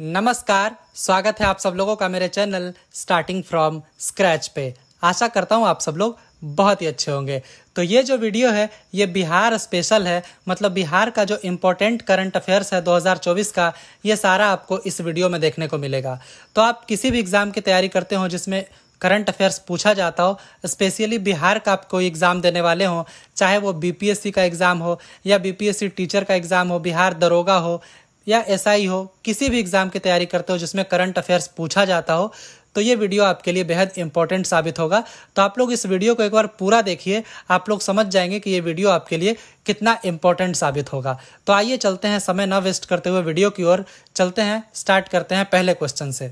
नमस्कार स्वागत है आप सब लोगों का मेरे चैनल स्टार्टिंग फ्रॉम स्क्रैच पे आशा करता हूँ आप सब लोग बहुत ही अच्छे होंगे तो ये जो वीडियो है ये बिहार स्पेशल है मतलब बिहार का जो इम्पोर्टेंट करंट अफेयर्स है 2024 का ये सारा आपको इस वीडियो में देखने को मिलेगा तो आप किसी भी एग्ज़ाम की तैयारी करते हो जिसमें करंट अफेयर्स पूछा जाता हो स्पेशली बिहार का आप कोई एग्ज़ाम देने वाले हों चाहे वो बीपीएससी का एग्ज़ाम हो या बीपीएससी टीचर का एग्ज़ाम हो बिहार दरोगा हो या एस हो किसी भी एग्ज़ाम की तैयारी करते हो जिसमें करंट अफेयर्स पूछा जाता हो तो ये वीडियो आपके लिए बेहद इंपॉर्टेंट साबित होगा तो आप लोग इस वीडियो को एक बार पूरा देखिए आप लोग समझ जाएंगे कि ये वीडियो आपके लिए कितना इंपॉर्टेंट साबित होगा तो आइए चलते हैं समय ना वेस्ट करते हुए वीडियो की ओर चलते हैं स्टार्ट करते हैं पहले क्वेश्चन से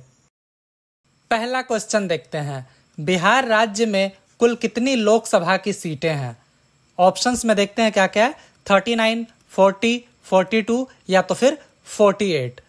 पहला क्वेश्चन देखते हैं बिहार राज्य में कुल कितनी लोकसभा की सीटें हैं ऑप्शंस में देखते हैं क्या क्या है thirty nine forty forty two या तो फिर 48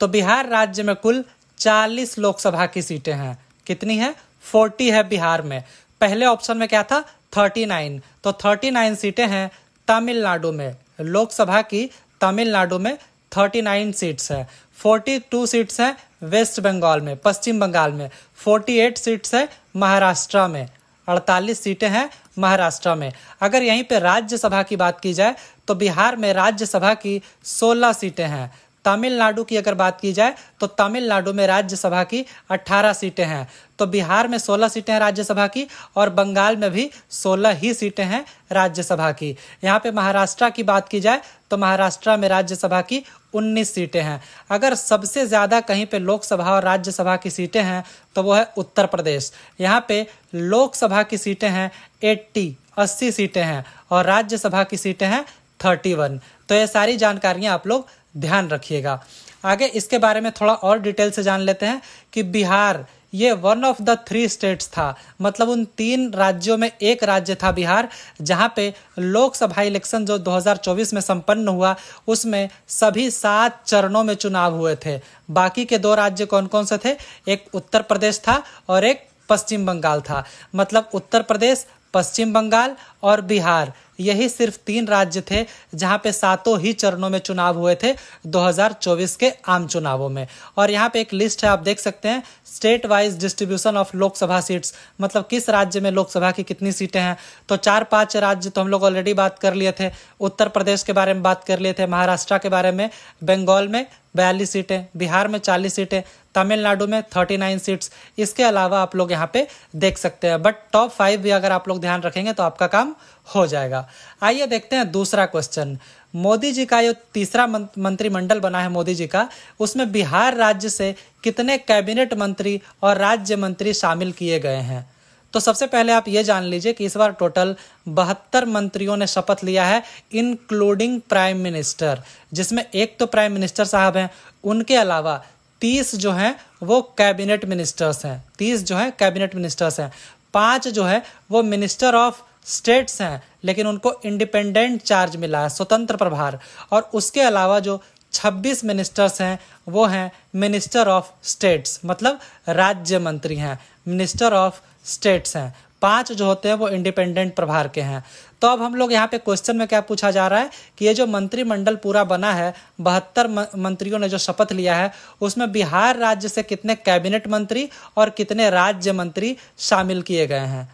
तो बिहार राज्य में कुल 40 लोकसभा की सीटें हैं कितनी है 40 है बिहार में पहले ऑप्शन में क्या था 39 तो 39 सीटें हैं तमिलनाडु में लोकसभा की तमिलनाडु में 39 सीट्स हैं 42 सीट्स हैं वेस्ट बंगाल में पश्चिम बंगाल में 48 सीट्स हैं महाराष्ट्र में 48 सीटें हैं महाराष्ट्र में अगर यहीं पे राज्यसभा की बात की जाए तो बिहार में राज्यसभा की 16 सीटें हैं तमिलनाडु की अगर बात की जाए तो तमिलनाडु में राज्यसभा की 18 सीटें हैं तो बिहार में 16 सीटें हैं राज्यसभा की और बंगाल में भी 16 ही सीटें हैं राज्यसभा की यहाँ पे महाराष्ट्र की बात की जाए तो महाराष्ट्र में राज्यसभा की उन्नीस सीटें हैं अगर सबसे ज़्यादा कहीं पे लोकसभा और राज्यसभा की सीटें हैं तो वो है उत्तर प्रदेश यहाँ पे लोकसभा की सीटें हैं एट्टी अस्सी सीटें हैं और राज्यसभा की सीटें हैं थर्टी वन तो ये सारी जानकारियाँ आप लोग ध्यान रखिएगा आगे इसके बारे में थोड़ा और डिटेल से जान लेते हैं कि बिहार ये one of the three states था मतलब उन तीन राज्यों में एक राज्य था बिहार जहाँ पे लोकसभा इलेक्शन जो 2024 में संपन्न हुआ उसमें सभी सात चरणों में चुनाव हुए थे बाकी के दो राज्य कौन कौन से थे एक उत्तर प्रदेश था और एक पश्चिम बंगाल था मतलब उत्तर प्रदेश पश्चिम बंगाल और बिहार यही सिर्फ तीन राज्य थे जहां पे सातों ही चरणों में चुनाव हुए थे 2024 के आम चुनावों में और यहाँ पे एक लिस्ट है आप देख सकते हैं state wise distribution of Lok Sabha seats मतलब किस राज्य में लोकसभा की कितनी सीटें हैं तो चार पांच राज्य तो हम लोग ऑलरेडी बात कर लिए थे उत्तर प्रदेश के बारे में बात कर लिए थे महाराष्ट्र के बारे में बंगाल में बयालीस सीटें बिहार में चालीस सीटें तमिलनाडु में थर्टी नाइन सीट्स इसके अलावा आप लोग यहाँ पे देख सकते हैं बट टॉप फाइव भी अगर आप लोग ध्यान रखेंगे तो आपका काम हो जाएगा आइए देखते हैं दूसरा क्वेश्चन मोदी जी का जो तीसरा मंत्रिमंडल बना है मोदी जी का उसमें बिहार राज्य से कितने कैबिनेट मंत्री और राज्य मंत्री शामिल किए गए हैं तो सबसे पहले आप ये जान लीजिए कि इस बार टोटल बहत्तर मंत्रियों ने शपथ लिया है इंक्लूडिंग प्राइम मिनिस्टर जिसमें एक तो प्राइम मिनिस्टर साहब हैं उनके अलावा तीस जो हैं वो कैबिनेट मिनिस्टर्स हैं तीस जो हैं कैबिनेट मिनिस्टर्स हैं पांच जो है वो मिनिस्टर ऑफ स्टेट्स हैं लेकिन उनको इंडिपेंडेंट चार्ज मिला है स्वतंत्र प्रभार और उसके अलावा जो 26 मिनिस्टर्स हैं वो हैं मिनिस्टर ऑफ स्टेट्स मतलब राज्य मंत्री हैं मिनिस्टर ऑफ स्टेट्स हैं पांच जो होते हैं वो इंडिपेंडेंट प्रभार के हैं तो अब हम लोग यहाँ पे क्वेश्चन में क्या पूछा जा रहा है कि ये जो मंत्रिमंडल पूरा बना है बहत्तर मंत्रियों ने जो शपथ लिया है उसमें बिहार राज्य से कितने कैबिनेट मंत्री और कितने राज्य मंत्री शामिल किए गए हैं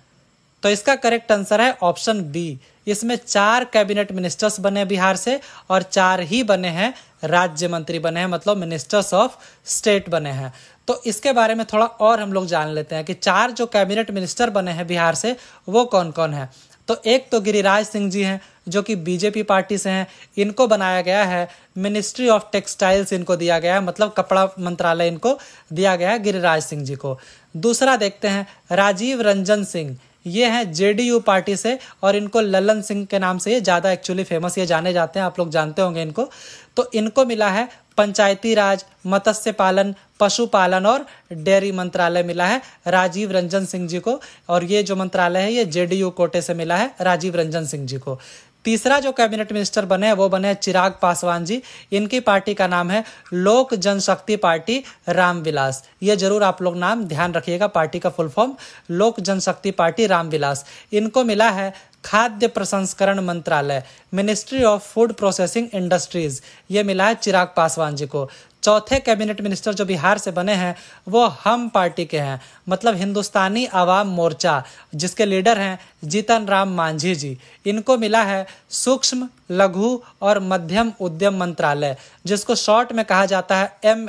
तो इसका करेक्ट आंसर है ऑप्शन बी इसमें चार कैबिनेट मिनिस्टर्स बने बिहार से और चार ही बने हैं राज्य मंत्री बने हैं मतलब मिनिस्टर्स ऑफ स्टेट बने हैं तो इसके बारे में थोड़ा और हम लोग जान लेते हैं कि चार जो कैबिनेट मिनिस्टर बने हैं बिहार से वो कौन कौन है तो एक तो गिरिराज सिंह जी हैं जो कि बीजेपी पार्टी से हैं इनको बनाया गया है मिनिस्ट्री ऑफ टेक्सटाइल्स इनको दिया गया है मतलब कपड़ा मंत्रालय इनको दिया गया है गिरिराज सिंह जी को दूसरा देखते हैं राजीव रंजन सिंह ये हैं जेडीयू पार्टी से और इनको ललन सिंह के नाम से ये ज़्यादा एक्चुअली फेमस ये जाने जाते हैं आप लोग जानते होंगे इनको तो इनको मिला है पंचायती राज मत्स्य पालन पशुपालन और डेयरी मंत्रालय मिला है राजीव रंजन सिंह जी को और ये जो मंत्रालय है ये जेडीयू कोटे से मिला है राजीव रंजन सिंह जी को तीसरा जो कैबिनेट मिनिस्टर बने वो बने चिराग पासवान जी इनकी पार्टी का नाम है लोक जनशक्ति पार्टी रामविलास ये जरूर आप लोग नाम ध्यान रखिएगा पार्टी का फुल फॉर्म लोक जनशक्ति पार्टी रामविलास इनको मिला है खाद्य प्रसंस्करण मंत्रालय ministry of food processing industries ये मिला है चिराग पासवान जी को चौथे कैबिनेट मिनिस्टर जो बिहार से बने हैं वो हम पार्टी के हैं मतलब हिंदुस्तानी आवाम मोर्चा जिसके लीडर हैं जीतन राम मांझी जी इनको मिला है सूक्ष्म लघु और मध्यम उद्यम मंत्रालय जिसको शॉर्ट में कहा जाता है एम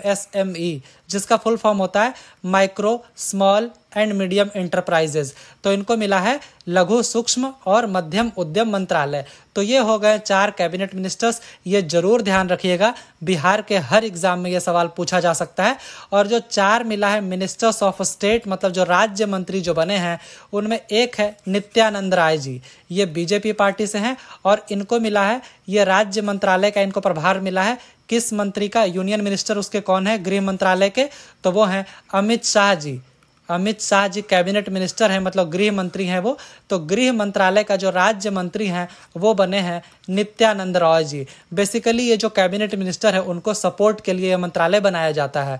e, जिसका फुल फॉर्म होता है micro small and medium enterprises तो इनको मिला है लघु सूक्ष्म और मध्यम उद्यम मंत्रालय तो ये हो गए चार कैबिनेट मिनिस्टर्स ये जरूर ध्यान रखिएगा बिहार के हर एग्जाम में ये सवाल पूछा जा सकता है और जो चार मिला है मिनिस्टर्स ऑफ स्टेट मतलब जो राज्य मंत्री जो बने हैं उनमें एक है नित्यानंद राय जी ये बीजेपी पार्टी से हैं और इनको मिला है ये राज्य मंत्रालय का इनको प्रभार मिला है किस मंत्री का यूनियन मिनिस्टर उसके कौन है गृह मंत्रालय के तो वो हैं अमित शाह जी अमित शाह जी कैबिनेट मिनिस्टर हैं मतलब गृह मंत्री हैं वो तो गृह मंत्रालय का जो राज्य मंत्री हैं वो बने हैं नित्यानंद रॉय जी बेसिकली ये जो कैबिनेट मिनिस्टर है उनको सपोर्ट के लिए ये मंत्रालय बनाया जाता है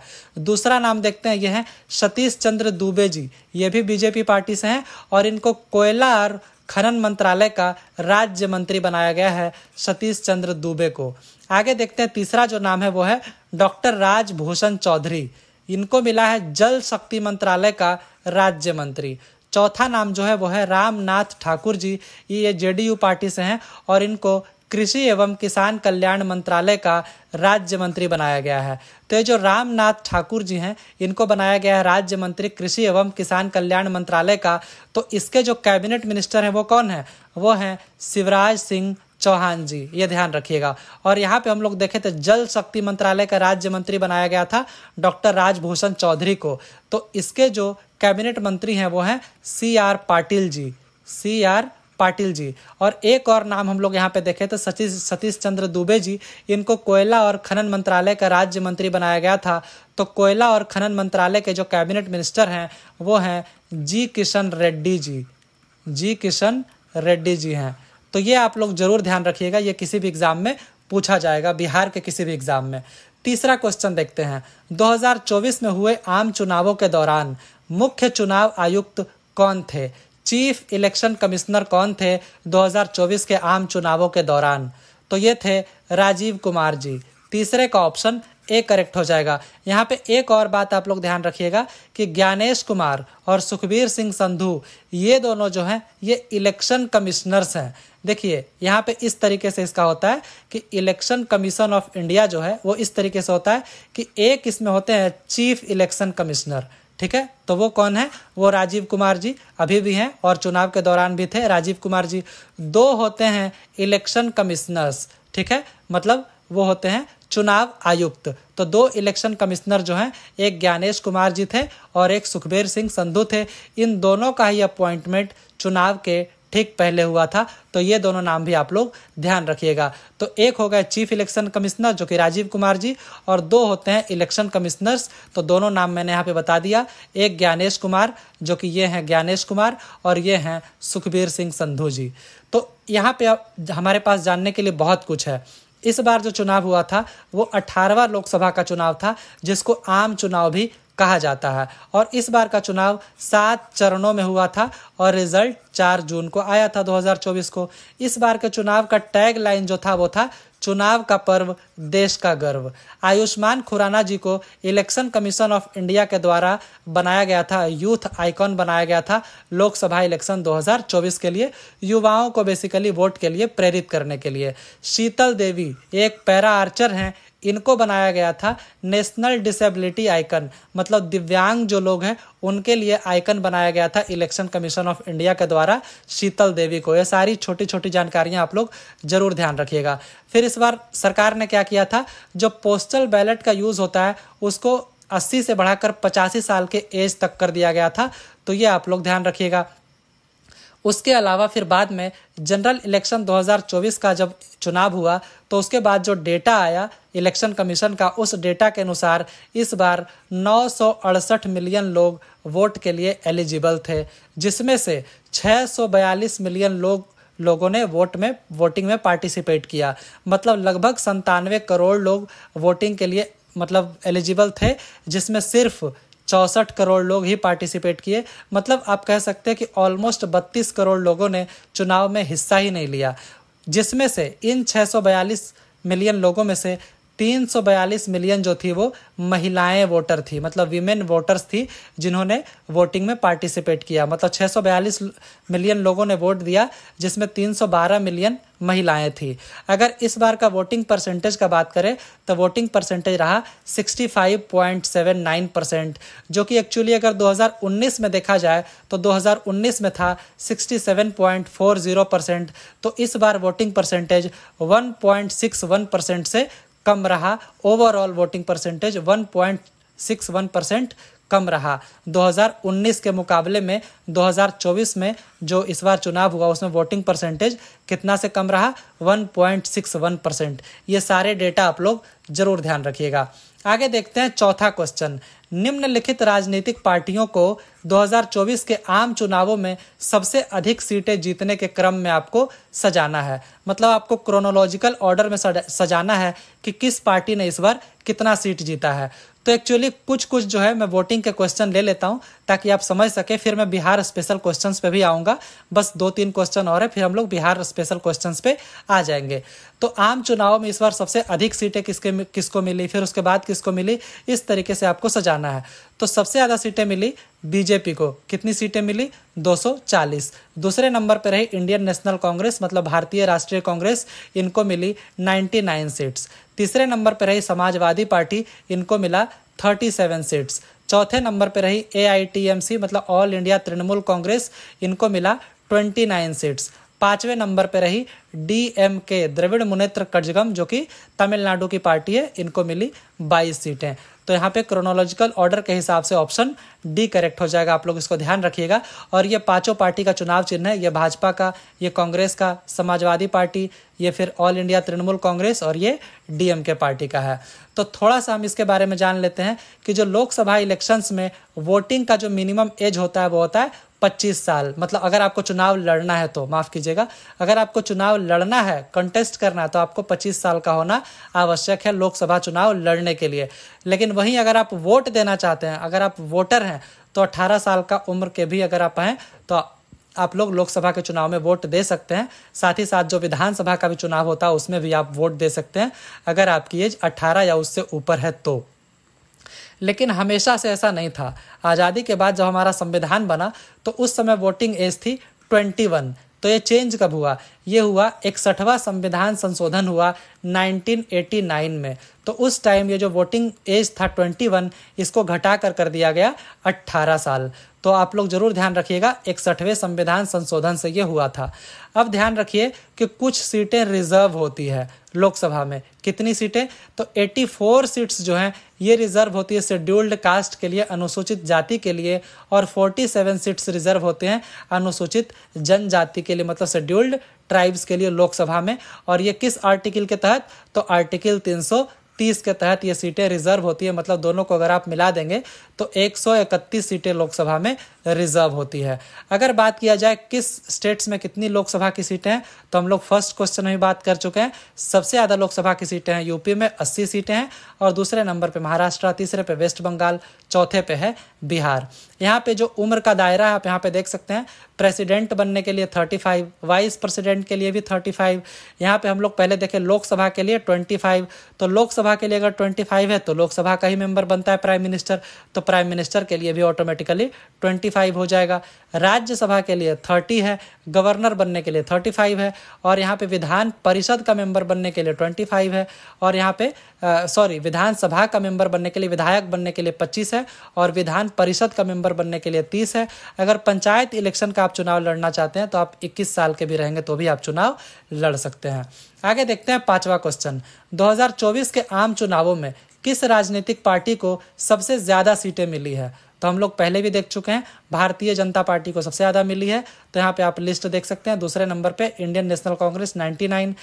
दूसरा नाम देखते हैं ये हैं सतीश चंद्र दुबे जी ये भी बीजेपी पार्टी से हैं और इनको कोयला और खनन मंत्रालय का राज्य मंत्री बनाया गया है सतीश चंद्र दुबे को आगे देखते हैं तीसरा जो नाम है वो है डॉक्टर राजभूषण चौधरी इनको मिला है जल शक्ति मंत्रालय का राज्य मंत्री चौथा नाम जो है वो है रामनाथ ठाकुर जी ये जेडीयू पार्टी से हैं और इनको कृषि एवं किसान कल्याण मंत्रालय का राज्य मंत्री बनाया गया है तो ये जो रामनाथ ठाकुर जी हैं इनको बनाया गया है राज्य मंत्री कृषि एवं किसान कल्याण मंत्रालय का तो इसके जो कैबिनेट मिनिस्टर हैं वो कौन है वो हैं शिवराज सिंह चौहान जी ये ध्यान रखिएगा और यहाँ पे हम लोग देखे थे जल शक्ति मंत्रालय का राज्य मंत्री बनाया गया था डॉक्टर राजभूषण चौधरी को तो इसके जो कैबिनेट मंत्री हैं वो हैं C R Patil ji C R Patil ji और एक और नाम हम लोग यहाँ पे देखे थे सतीश सतीश चंद्र दुबे जी इनको कोयला और खनन मंत्रालय का राज्य मंत्री बनाया गया था तो कोयला और खनन मंत्रालय के जो कैबिनेट मिनिस्टर हैं वो हैं जी किशन रेड्डी जी जी किशन रेड्डी जी हैं तो ये आप लोग जरूर ध्यान रखिएगा ये किसी भी एग्जाम में पूछा जाएगा बिहार के किसी भी एग्जाम में तीसरा क्वेश्चन देखते हैं 2024 में हुए आम चुनावों के दौरान मुख्य चुनाव आयुक्त कौन थे चीफ इलेक्शन कमिश्नर कौन थे 2024 के आम चुनावों के दौरान तो ये थे राजीव कुमार जी तीसरे का ऑप्शन ए करेक्ट हो जाएगा यहाँ पे एक और बात आप लोग ध्यान रखिएगा कि ज्ञानेश कुमार और सुखबीर सिंह संधू ये दोनों जो हैं ये इलेक्शन कमिश्नर्स हैं देखिए यहाँ पे इस तरीके से इसका होता है कि इलेक्शन कमीशन ऑफ इंडिया जो है वो इस तरीके से होता है कि एक इसमें होते हैं चीफ इलेक्शन कमिश्नर ठीक है तो वो कौन है वो राजीव कुमार जी अभी भी हैं और चुनाव के दौरान भी थे राजीव कुमार जी दो होते हैं इलेक्शन कमिश्नर्स ठीक है मतलब वो होते हैं चुनाव आयुक्त तो दो इलेक्शन कमिश्नर जो हैं एक ज्ञानेश कुमार जी थे और एक सुखबीर सिंह संधू थे इन दोनों का ही अपॉइंटमेंट चुनाव के ठीक पहले हुआ था तो ये दोनों नाम भी आप लोग ध्यान रखिएगा तो एक हो गए चीफ इलेक्शन कमिश्नर जो कि राजीव कुमार जी और दो होते हैं इलेक्शन कमिश्नर्स तो दोनों नाम मैंने यहाँ पे बता दिया एक ज्ञानेश कुमार जो कि ये हैं ज्ञानेश कुमार और ये हैं सुखबीर सिंह संधू जी तो यहाँ पे हमारे पास जानने के लिए बहुत कुछ है इस बार जो चुनाव हुआ था वो अठारहवा लोकसभा का चुनाव था जिसको आम चुनाव भी कहा जाता है और इस बार का चुनाव सात चरणों में हुआ था और रिजल्ट चार जून को आया था 2024 को इस बार के चुनाव का टैग लाइन जो था वो था चुनाव का पर्व देश का गर्व आयुष्मान खुराना जी को इलेक्शन कमीशन ऑफ इंडिया के द्वारा बनाया गया था यूथ आइकॉन बनाया गया था लोकसभा इलेक्शन 2024 के लिए युवाओं को बेसिकली वोट के लिए प्रेरित करने के लिए शीतल देवी एक पैरा आर्चर हैं इनको बनाया गया था नेशनल डिसेबिलिटी आइकन मतलब दिव्यांग जो लोग हैं उनके लिए आइकन बनाया गया था इलेक्शन कमीशन ऑफ इंडिया के द्वारा शीतल देवी को ये सारी छोटी छोटी जानकारियां आप लोग जरूर ध्यान रखिएगा फिर इस बार सरकार ने क्या किया था जो पोस्टल बैलेट का यूज़ होता है उसको अस्सी से बढ़ाकर पचासी साल के एज तक कर दिया गया था तो ये आप लोग ध्यान रखिएगा उसके अलावा फिर बाद में जनरल इलेक्शन 2024 का जब चुनाव हुआ तो उसके बाद जो डेटा आया इलेक्शन कमीशन का उस डेटा के अनुसार इस बार नौ मिलियन लोग वोट के लिए एलिजिबल थे जिसमें से 642 मिलियन लोग लोगों ने वोट में वोटिंग में पार्टिसिपेट किया मतलब लगभग संतानवे करोड़ लोग वोटिंग के लिए मतलब एलिजिबल थे जिसमें सिर्फ चौंसठ करोड़ लोग ही पार्टिसिपेट किए मतलब आप कह सकते हैं कि ऑलमोस्ट बत्तीस करोड़ लोगों ने चुनाव में हिस्सा ही नहीं लिया जिसमें से इन छः मिलियन लोगों में से 342 मिलियन जो थी वो महिलाएं वोटर थी मतलब विमेन वोटर्स थी जिन्होंने वोटिंग में पार्टिसिपेट किया मतलब 642 मिलियन लोगों ने वोट दिया जिसमें 312 मिलियन महिलाएं थी अगर इस बार का वोटिंग परसेंटेज का बात करें तो वोटिंग परसेंटेज रहा 65.79 परसेंट जो कि एक्चुअली अगर 2019 में देखा जाए तो 2019 में था 67.40 परसेंट तो इस बार वोटिंग परसेंटेज 1.61 परसेंट से कम रहा ओवरऑल वोटिंग परसेंटेज 1.61 परसेंट कम रहा 2019 के मुकाबले में 2024 में जो इस बार चुनाव हुआ उसमें वोटिंग परसेंटेज कितना से कम रहा 1.61 परसेंट ये सारे डेटा आप लोग जरूर ध्यान रखिएगा आगे देखते हैं चौथा क्वेश्चन निम्नलिखित राजनीतिक पार्टियों को 2024 के आम चुनावों में सबसे अधिक सीटें जीतने के क्रम में आपको सजाना है मतलब आपको क्रोनोलॉजिकल ऑर्डर में सजाना है कि किस पार्टी ने इस बार कितना सीट जीता है तो एक्चुअली कुछ कुछ जो है मैं वोटिंग के क्वेश्चन ले लेता हूँ ताकि आप समझ सके फिर मैं बिहार स्पेशल क्वेश्चन पे भी आऊंगा बस दो तीन क्वेश्चन और है फिर हम लोग बिहार स्पेशल क्वेश्चन पे आ जाएंगे तो आम चुनाव में इस बार सबसे अधिक सीटें किसके किसको मिली फिर उसके बाद किसको मिली इस तरीके से आपको सजाना है तो सबसे ज़्यादा सीटें मिली बीजेपी को कितनी सीटें मिली 240 दूसरे नंबर पर रही इंडियन नेशनल कांग्रेस मतलब भारतीय राष्ट्रीय कांग्रेस इनको मिली 99 सीट्स तीसरे नंबर पर रही समाजवादी पार्टी इनको मिला थर्टी सेवन सीट्स चौथे नंबर पर रही ए आई टी एम सी मतलब ऑल इंडिया तृणमूल कांग्रेस इनको मिला ट्वेंटी नाइन सीट्स पाँचवें नंबर पर रही डी एम के द्रविड़ मुनेत्र कटजगम जो कि तमिलनाडु की पार्टी है इनको मिली बाईस सीटें तो यहाँ पे क्रोनोलॉजिकल ऑर्डर के हिसाब से ऑप्शन डी करेक्ट हो जाएगा आप लोग इसको ध्यान रखिएगा और ये पांचों पार्टी का चुनाव चिन्ह है ये भाजपा का ये कांग्रेस का समाजवादी पार्टी ये फिर ऑल इंडिया तृणमूल कांग्रेस और ये के पार्टी का है तो थोड़ा सा हम इसके बारे में जान लेते हैं कि जो लोकसभा इलेक्शंस में वोटिंग का जो मिनिमम एज होता है वो होता है 25 साल मतलब अगर आपको चुनाव लड़ना है तो माफ़ कीजिएगा अगर आपको चुनाव लड़ना है कंटेस्ट करना है तो आपको 25 साल का होना आवश्यक है लोकसभा चुनाव लड़ने के लिए लेकिन वहीं अगर आप वोट देना चाहते हैं अगर आप वोटर हैं तो 18 साल का उम्र के भी अगर आप हैं तो आप लोग लोकसभा के चुनाव में वोट दे सकते हैं साथ ही साथ जो विधानसभा का भी चुनाव होता है उसमें भी आप वोट दे सकते हैं अगर आपकी एज 18 या उससे ऊपर है तो लेकिन हमेशा से ऐसा नहीं था आज़ादी के बाद जब हमारा संविधान बना तो उस समय वोटिंग एज थी ट्वेंटी वन तो ये चेंज कब हुआ ये हुआ इकसठवा संविधान संशोधन हुआ 1989 में तो उस टाइम ये जो वोटिंग एज था 21 इसको घटा कर कर दिया गया 18 साल तो आप लोग जरूर ध्यान रखिएगा इकसठवें संविधान संशोधन से ये हुआ था अब ध्यान रखिए कि कुछ सीटें रिजर्व होती है लोकसभा में कितनी सीटें तो 84 सीट्स जो हैं ये रिजर्व होती है शेड्यूल्ड कास्ट के लिए अनुसूचित जाति के लिए और 47 सीट्स रिजर्व होते हैं अनुसूचित जनजाति के लिए मतलब शेड्यूल्ड ट्राइब्स के लिए लोकसभा में और ये किस आर्टिकल के तहत तो आर्टिकल तीन तीस के तहत ये सीटें रिजर्व होती है मतलब दोनों को अगर आप मिला देंगे तो इकतीस सीटें लोकसभा में रिजर्व होती है अगर बात किया जाए किस स्टेट्स में कितनी लोकसभा की सीटें हैं तो हम लोग फर्स्ट क्वेश्चन में बात कर चुके हैं सबसे ज़्यादा लोकसभा की सीटें हैं यूपी में अस्सी सीटें हैं और दूसरे नंबर पर महाराष्ट्र तीसरे पे वेस्ट बंगाल चौथे पे है बिहार यहाँ पे जो उम्र का दायरा है आप यहाँ पे देख सकते हैं प्रेसिडेंट बनने के लिए थर्टी फाइव वाइस प्रेसिडेंट के लिए भी थर्टी फाइव यहाँ पे हम लोग पहले देखें लोकसभा के लिए ट्वेंटी फाइव तो लोकसभा लोकसभा के लिए अगर ट्वेंटी फाइव है तो लोकसभा का ही मेंबर बनता है प्राइम मिनिस्टर तो प्राइम मिनिस्टर के लिए भी ऑटोमेटिकली ट्वेंटी फाइव हो जाएगा राज्यसभा के लिए थर्टी है गवर्नर बनने के लिए थर्टी फाइव है और यहाँ पे विधान परिषद का मेंबर बनने के लिए ट्वेंटी फाइव है और यहाँ पे सॉरी विधानसभा का मेंबर बनने के लिए विधायक बनने के लिए पच्चीस है और विधान परिषद का मेंबर बनने के लिए तीस है अगर पंचायत इलेक्शन का आप चुनाव लड़ना चाहते हैं तो आप इक्कीस साल के भी रहेंगे तो भी आप चुनाव लड़ सकते हैं आगे देखते हैं पांचवा क्वेश्चन 2024 के आम चुनावों में किस राजनीतिक पार्टी को सबसे ज्यादा सीटें मिली है तो हम लोग पहले भी देख चुके हैं भारतीय जनता पार्टी को सबसे ज़्यादा मिली है तो यहाँ पे आप लिस्ट देख सकते हैं दूसरे नंबर पे इंडियन नेशनल कांग्रेस 99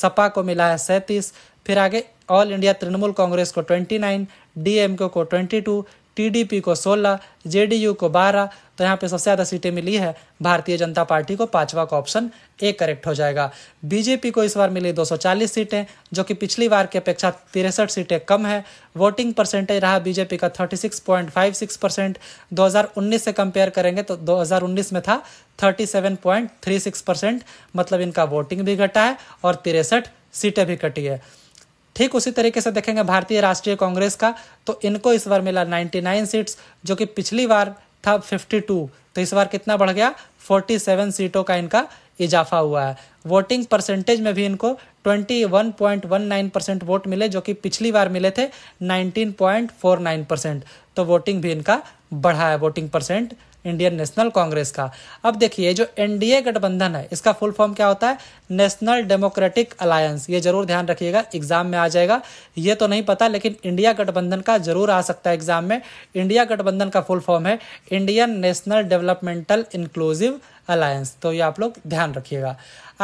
सपा को मिला है सैंतीस फिर आगे ऑल इंडिया तृणमूल कांग्रेस को 29 डीएमके को 22 टीडीपी को 16 जेडीयू को 12 तो यहाँ पे सबसे ज़्यादा सीटें मिली है भारतीय जनता पार्टी को पांचवा का ऑप्शन ए करेक्ट हो जाएगा बीजेपी को इस बार मिली 240 सीटें जो कि पिछली बार की अपेक्षा तिरसठ सीटें कम है वोटिंग परसेंटेज रहा बीजेपी का 36.56 परसेंट दो से कंपेयर करेंगे तो 2019 में था 37.36 परसेंट मतलब इनका वोटिंग भी घटा है और तिरसठ सीटें भी कटी है ठीक उसी तरीके से देखेंगे भारतीय राष्ट्रीय कांग्रेस का तो इनको इस बार मिला 99 सीट्स जो कि पिछली बार था 52 तो इस बार कितना बढ़ गया 47 सीटों का इनका इजाफा हुआ है वोटिंग परसेंटेज में भी इनको 21.19 परसेंट वोट मिले जो कि पिछली बार मिले थे 19.49 परसेंट तो वोटिंग भी इनका बढ़ा है voting percent Indian National Congress का अब देखिए जो एनडीए गठबंधन है इसका फुल फॉर्म क्या होता है नेशनल डेमोक्रेटिक अलायंस ये जरूर ध्यान रखिएगा एग्जाम में आ जाएगा ये तो नहीं पता लेकिन इंडिया गठबंधन का जरूर आ सकता है एग्जाम में इंडिया गठबंधन का फुल फॉर्म है Indian National Developmental Inclusive Alliance तो ये आप लोग ध्यान रखिएगा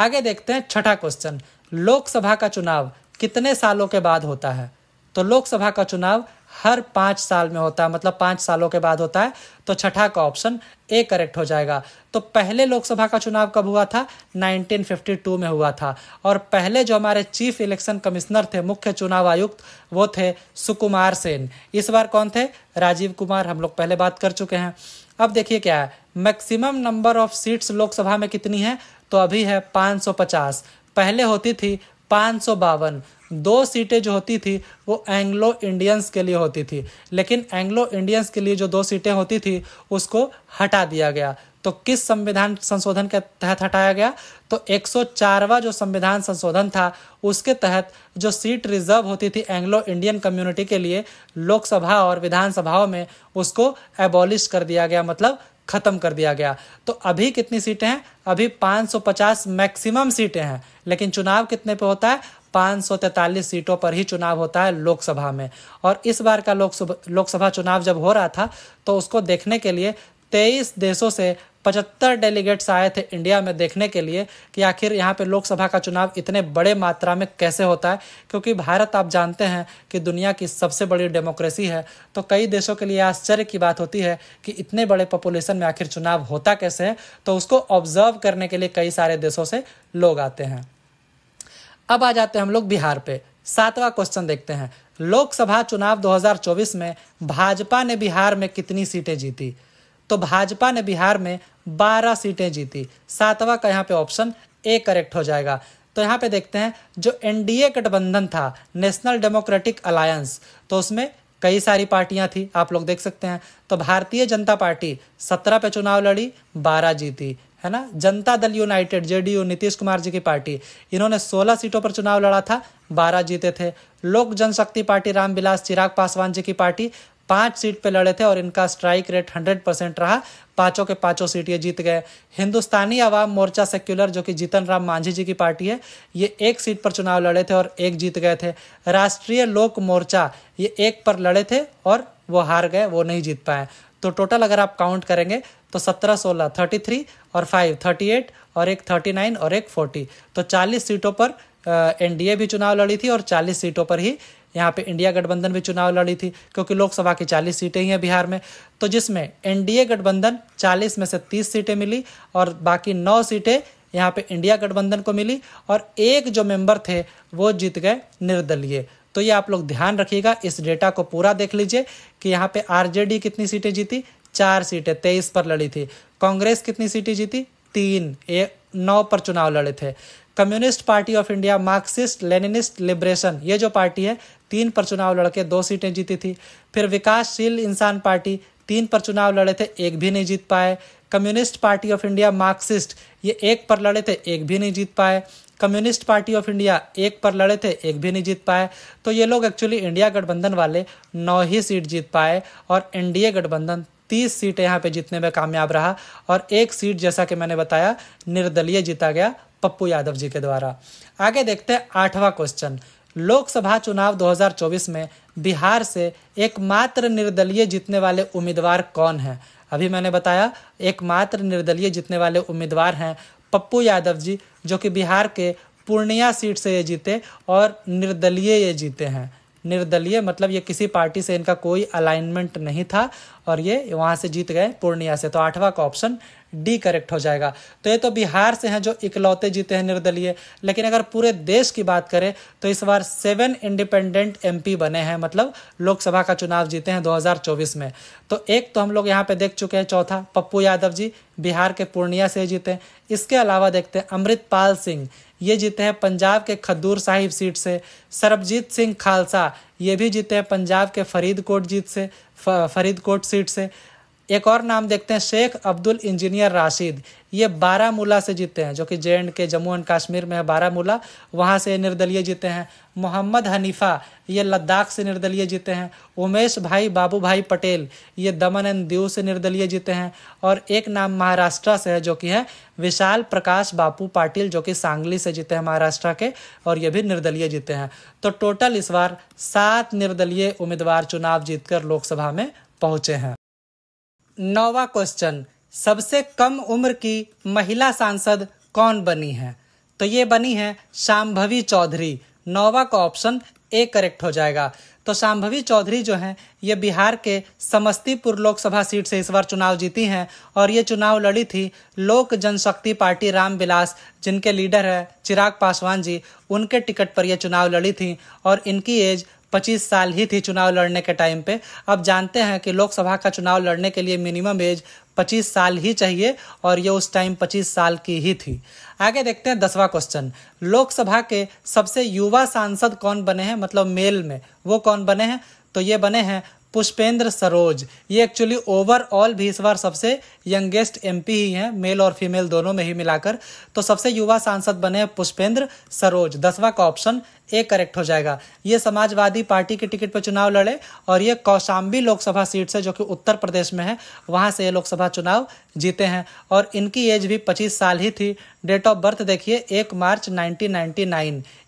आगे देखते हैं छठा क्वेश्चन लोकसभा का चुनाव कितने सालों के बाद होता है तो लोकसभा का चुनाव हर पाँच साल में होता है मतलब पाँच सालों के बाद होता है तो छठा का ऑप्शन ए करेक्ट हो जाएगा तो पहले लोकसभा का चुनाव कब हुआ था 1952 में हुआ था और पहले जो हमारे चीफ इलेक्शन कमिश्नर थे मुख्य चुनाव आयुक्त वो थे सुकुमार सेन इस बार कौन थे राजीव कुमार हम लोग पहले बात कर चुके हैं अब देखिए क्या है maximum number of seats Lok Sabha में कितनी है तो अभी है 550 पहले होती थी पाँच दो सीटें जो होती थी वो एंग्लो इंडियंस के लिए होती थी लेकिन एंग्लो इंडियंस के लिए जो दो सीटें होती थी उसको हटा दिया गया तो किस संविधान संशोधन के तहत हटाया गया तो 104वां जो संविधान संशोधन था उसके तहत जो सीट रिजर्व होती थी एंग्लो इंडियन कम्युनिटी के लिए लोकसभा और विधानसभाओं में उसको एबॉलिश कर दिया गया मतलब खत्म कर दिया गया तो अभी कितनी सीटें हैं अभी 550 मैक्सिमम सीटें हैं लेकिन चुनाव कितने पे होता है 543 सीटों पर ही चुनाव होता है लोकसभा में और इस बार का लोकसभा लोकसभा चुनाव जब हो रहा था तो उसको देखने के लिए तेईस देशों से पचहत्तर डेलीगेट्स आए थे इंडिया में देखने के लिए कि आखिर यहाँ पे लोकसभा का चुनाव इतने बड़े मात्रा में कैसे होता है क्योंकि भारत आप जानते हैं कि दुनिया की सबसे बड़ी डेमोक्रेसी है तो कई देशों के लिए आश्चर्य की बात होती है कि इतने बड़े पॉपुलेशन में आखिर चुनाव होता कैसे है तो उसको ऑब्जर्व करने के लिए कई सारे देशों से लोग आते हैं अब आ जाते हैं हम लोग बिहार पे सातवां क्वेश्चन देखते हैं लोकसभा चुनाव 2024 में भाजपा ने बिहार में कितनी सीटें जीती तो भाजपा ने बिहार में 12 सीटें जीती सातवां का यहाँ पे ऑप्शन ए करेक्ट हो जाएगा तो यहाँ पे देखते हैं जो एनडीए गठबंधन था नेशनल डेमोक्रेटिक अलायंस तो उसमें कई सारी पार्टियां थी आप लोग देख सकते हैं तो भारतीय जनता पार्टी सत्रह पे चुनाव लड़ी बारह जीती है ना जनता दल यूनाइटेड जेडीयू नीतीश कुमार जी की पार्टी इन्होंने 16 सीटों पर चुनाव लड़ा था बारह जीते थे लोक जनशक्ति पार्टी रामविलास चिराग पासवान जी की पार्टी पांच सीट पे लड़े थे और इनका स्ट्राइक रेट हंड्रेड परसेंट रहा पांचों के पांचों सीट ये जीत गए हिंदुस्तानी आवाम मोर्चा सेक्युलर जो कि जीतन राम मांझी जी की पार्टी है ये एक सीट पर चुनाव लड़े थे और एक जीत गए थे राष्ट्रीय लोक मोर्चा ये एक पर लड़े थे और वो हार गए वो नहीं जीत पाए तो टोटल अगर आप काउंट करेंगे तो सत्रह सोलह थर्टी थ्री और फाइव थर्टी एट और एक थर्टी नाइन और एक फोर्टी तो चालीस सीटों पर एनडीए भी चुनाव लड़ी थी और चालीस सीटों पर ही यहाँ पे इंडिया गठबंधन भी चुनाव लड़ी थी क्योंकि लोकसभा की चालीस सीटें ही हैं बिहार में तो जिसमें एनडीए गठबंधन चालीस में से तीस सीटें मिली और बाकी नौ सीटें यहाँ पे इंडिया गठबंधन को मिली और एक जो मेंबर थे वो जीत गए निर्दलीय तो ये आप लोग ध्यान रखिएगा इस डेटा को पूरा देख लीजिए कि यहाँ पे आरजेडी कितनी सीटें जीती चार सीटें तेईस पर लड़ी थी कांग्रेस कितनी सीटें जीती तीन ए नौ पर चुनाव लड़े थे Communist Party of India Marxist Leninist Liberation ये जो पार्टी है तीन पर चुनाव लड़के दो सीटें जीती थी फिर विकासशील इंसान पार्टी तीन पर चुनाव लड़े थे एक भी नहीं जीत पाए Communist Party of India Marxist ये एक पर लड़े थे एक भी नहीं जीत पाए कम्युनिस्ट पार्टी ऑफ इंडिया एक पर लड़े थे एक भी नहीं जीत पाए तो ये लोग एक्चुअली इंडिया गठबंधन वाले नौ ही सीट जीत पाए और एनडीए गठबंधन तीस सीटें यहाँ पे जीतने में कामयाब रहा और एक सीट जैसा कि मैंने बताया निर्दलीय जीता गया पप्पू यादव जी के द्वारा आगे देखते हैं आठवां क्वेश्चन लोकसभा चुनाव 2024 में बिहार से एकमात्र निर्दलीय जीतने वाले उम्मीदवार कौन हैं अभी मैंने बताया एकमात्र निर्दलीय जीतने वाले उम्मीदवार हैं पप्पू यादव जी जो कि बिहार के पूर्णिया सीट से ये जीते और निर्दलीय ये जीते हैं निर्दलीय मतलब ये किसी पार्टी से इनका कोई अलाइनमेंट नहीं था और ये वहां से जीत गए पूर्णिया से तो आठवां का ऑप्शन डी करेक्ट हो जाएगा तो ये तो बिहार से हैं जो इकलौते जीते हैं निर्दलीय लेकिन अगर पूरे देश की बात करें तो इस बार सेवन इंडिपेंडेंट एमपी बने हैं मतलब लोकसभा का चुनाव जीते हैं 2024 में तो एक तो हम लोग यहाँ पे देख चुके हैं चौथा पप्पू यादव जी बिहार के पूर्णिया से जीते हैं इसके अलावा देखते हैं अमृतपाल सिंह ये जीते हैं पंजाब के खदूर साहिब सीट से सरबजीत सिंह खालसा ये भी जीते हैं पंजाब के फरीदकोट जीत से फरीदकोट सीट से एक और नाम देखते हैं शेख अब्दुल इंजीनियर राशिद ये बारामूला से जीते हैं जो कि जे के जम्मू एंड कश्मीर में है बारामूला वहाँ से निर्दलीय जीते हैं मोहम्मद हनीफा ये लद्दाख से निर्दलीय जीते हैं उमेश भाई बाबू भाई पटेल ये दमन एंड दीव से निर्दलीय जीते हैं और एक नाम महाराष्ट्र से है जो कि है विशाल प्रकाश बापू पाटिल जो कि सांगली से जीते हैं महाराष्ट्र के और ये भी निर्दलीय जीते हैं तो टोटल इस बार सात निर्दलीय उम्मीदवार चुनाव जीतकर लोकसभा में पहुंचे हैं नौवा क्वेश्चन सबसे कम उम्र की महिला सांसद कौन बनी है तो ये बनी है शाम्भवी चौधरी नौवा का ऑप्शन ए करेक्ट हो जाएगा तो शाम्भवी चौधरी जो हैं ये बिहार के समस्तीपुर लोकसभा सीट से इस बार चुनाव जीती हैं और ये चुनाव लड़ी थी लोक जनशक्ति पार्टी राम बिलास जिनके लीडर है चिराग पासवान जी उनके टिकट पर यह चुनाव लड़ी थी और इनकी एज 25 साल ही थी चुनाव लड़ने के टाइम पे अब जानते हैं कि लोकसभा का चुनाव लड़ने के लिए मिनिमम एज 25 साल ही चाहिए और ये उस टाइम 25 साल की ही थी आगे देखते हैं दसवां क्वेश्चन लोकसभा के सबसे युवा सांसद कौन बने हैं मतलब मेल में वो कौन बने हैं तो ये बने हैं पुष्पेंद्र सरोज ये एक्चुअली ओवरऑल भी इस बार सबसे यंगेस्ट एमपी ही हैं मेल और फीमेल दोनों में ही मिलाकर तो सबसे युवा सांसद बने हैं पुष्पेंद्र सरोज दसवां का ऑप्शन ए करेक्ट हो जाएगा ये समाजवादी पार्टी के टिकट पर चुनाव लड़े और ये कौशाम्बी लोकसभा सीट से जो कि उत्तर प्रदेश में है वहाँ से ये लोकसभा चुनाव जीते हैं और इनकी एज भी पच्चीस साल ही थी डेट ऑफ बर्थ देखिए एक मार्च नाइनटीन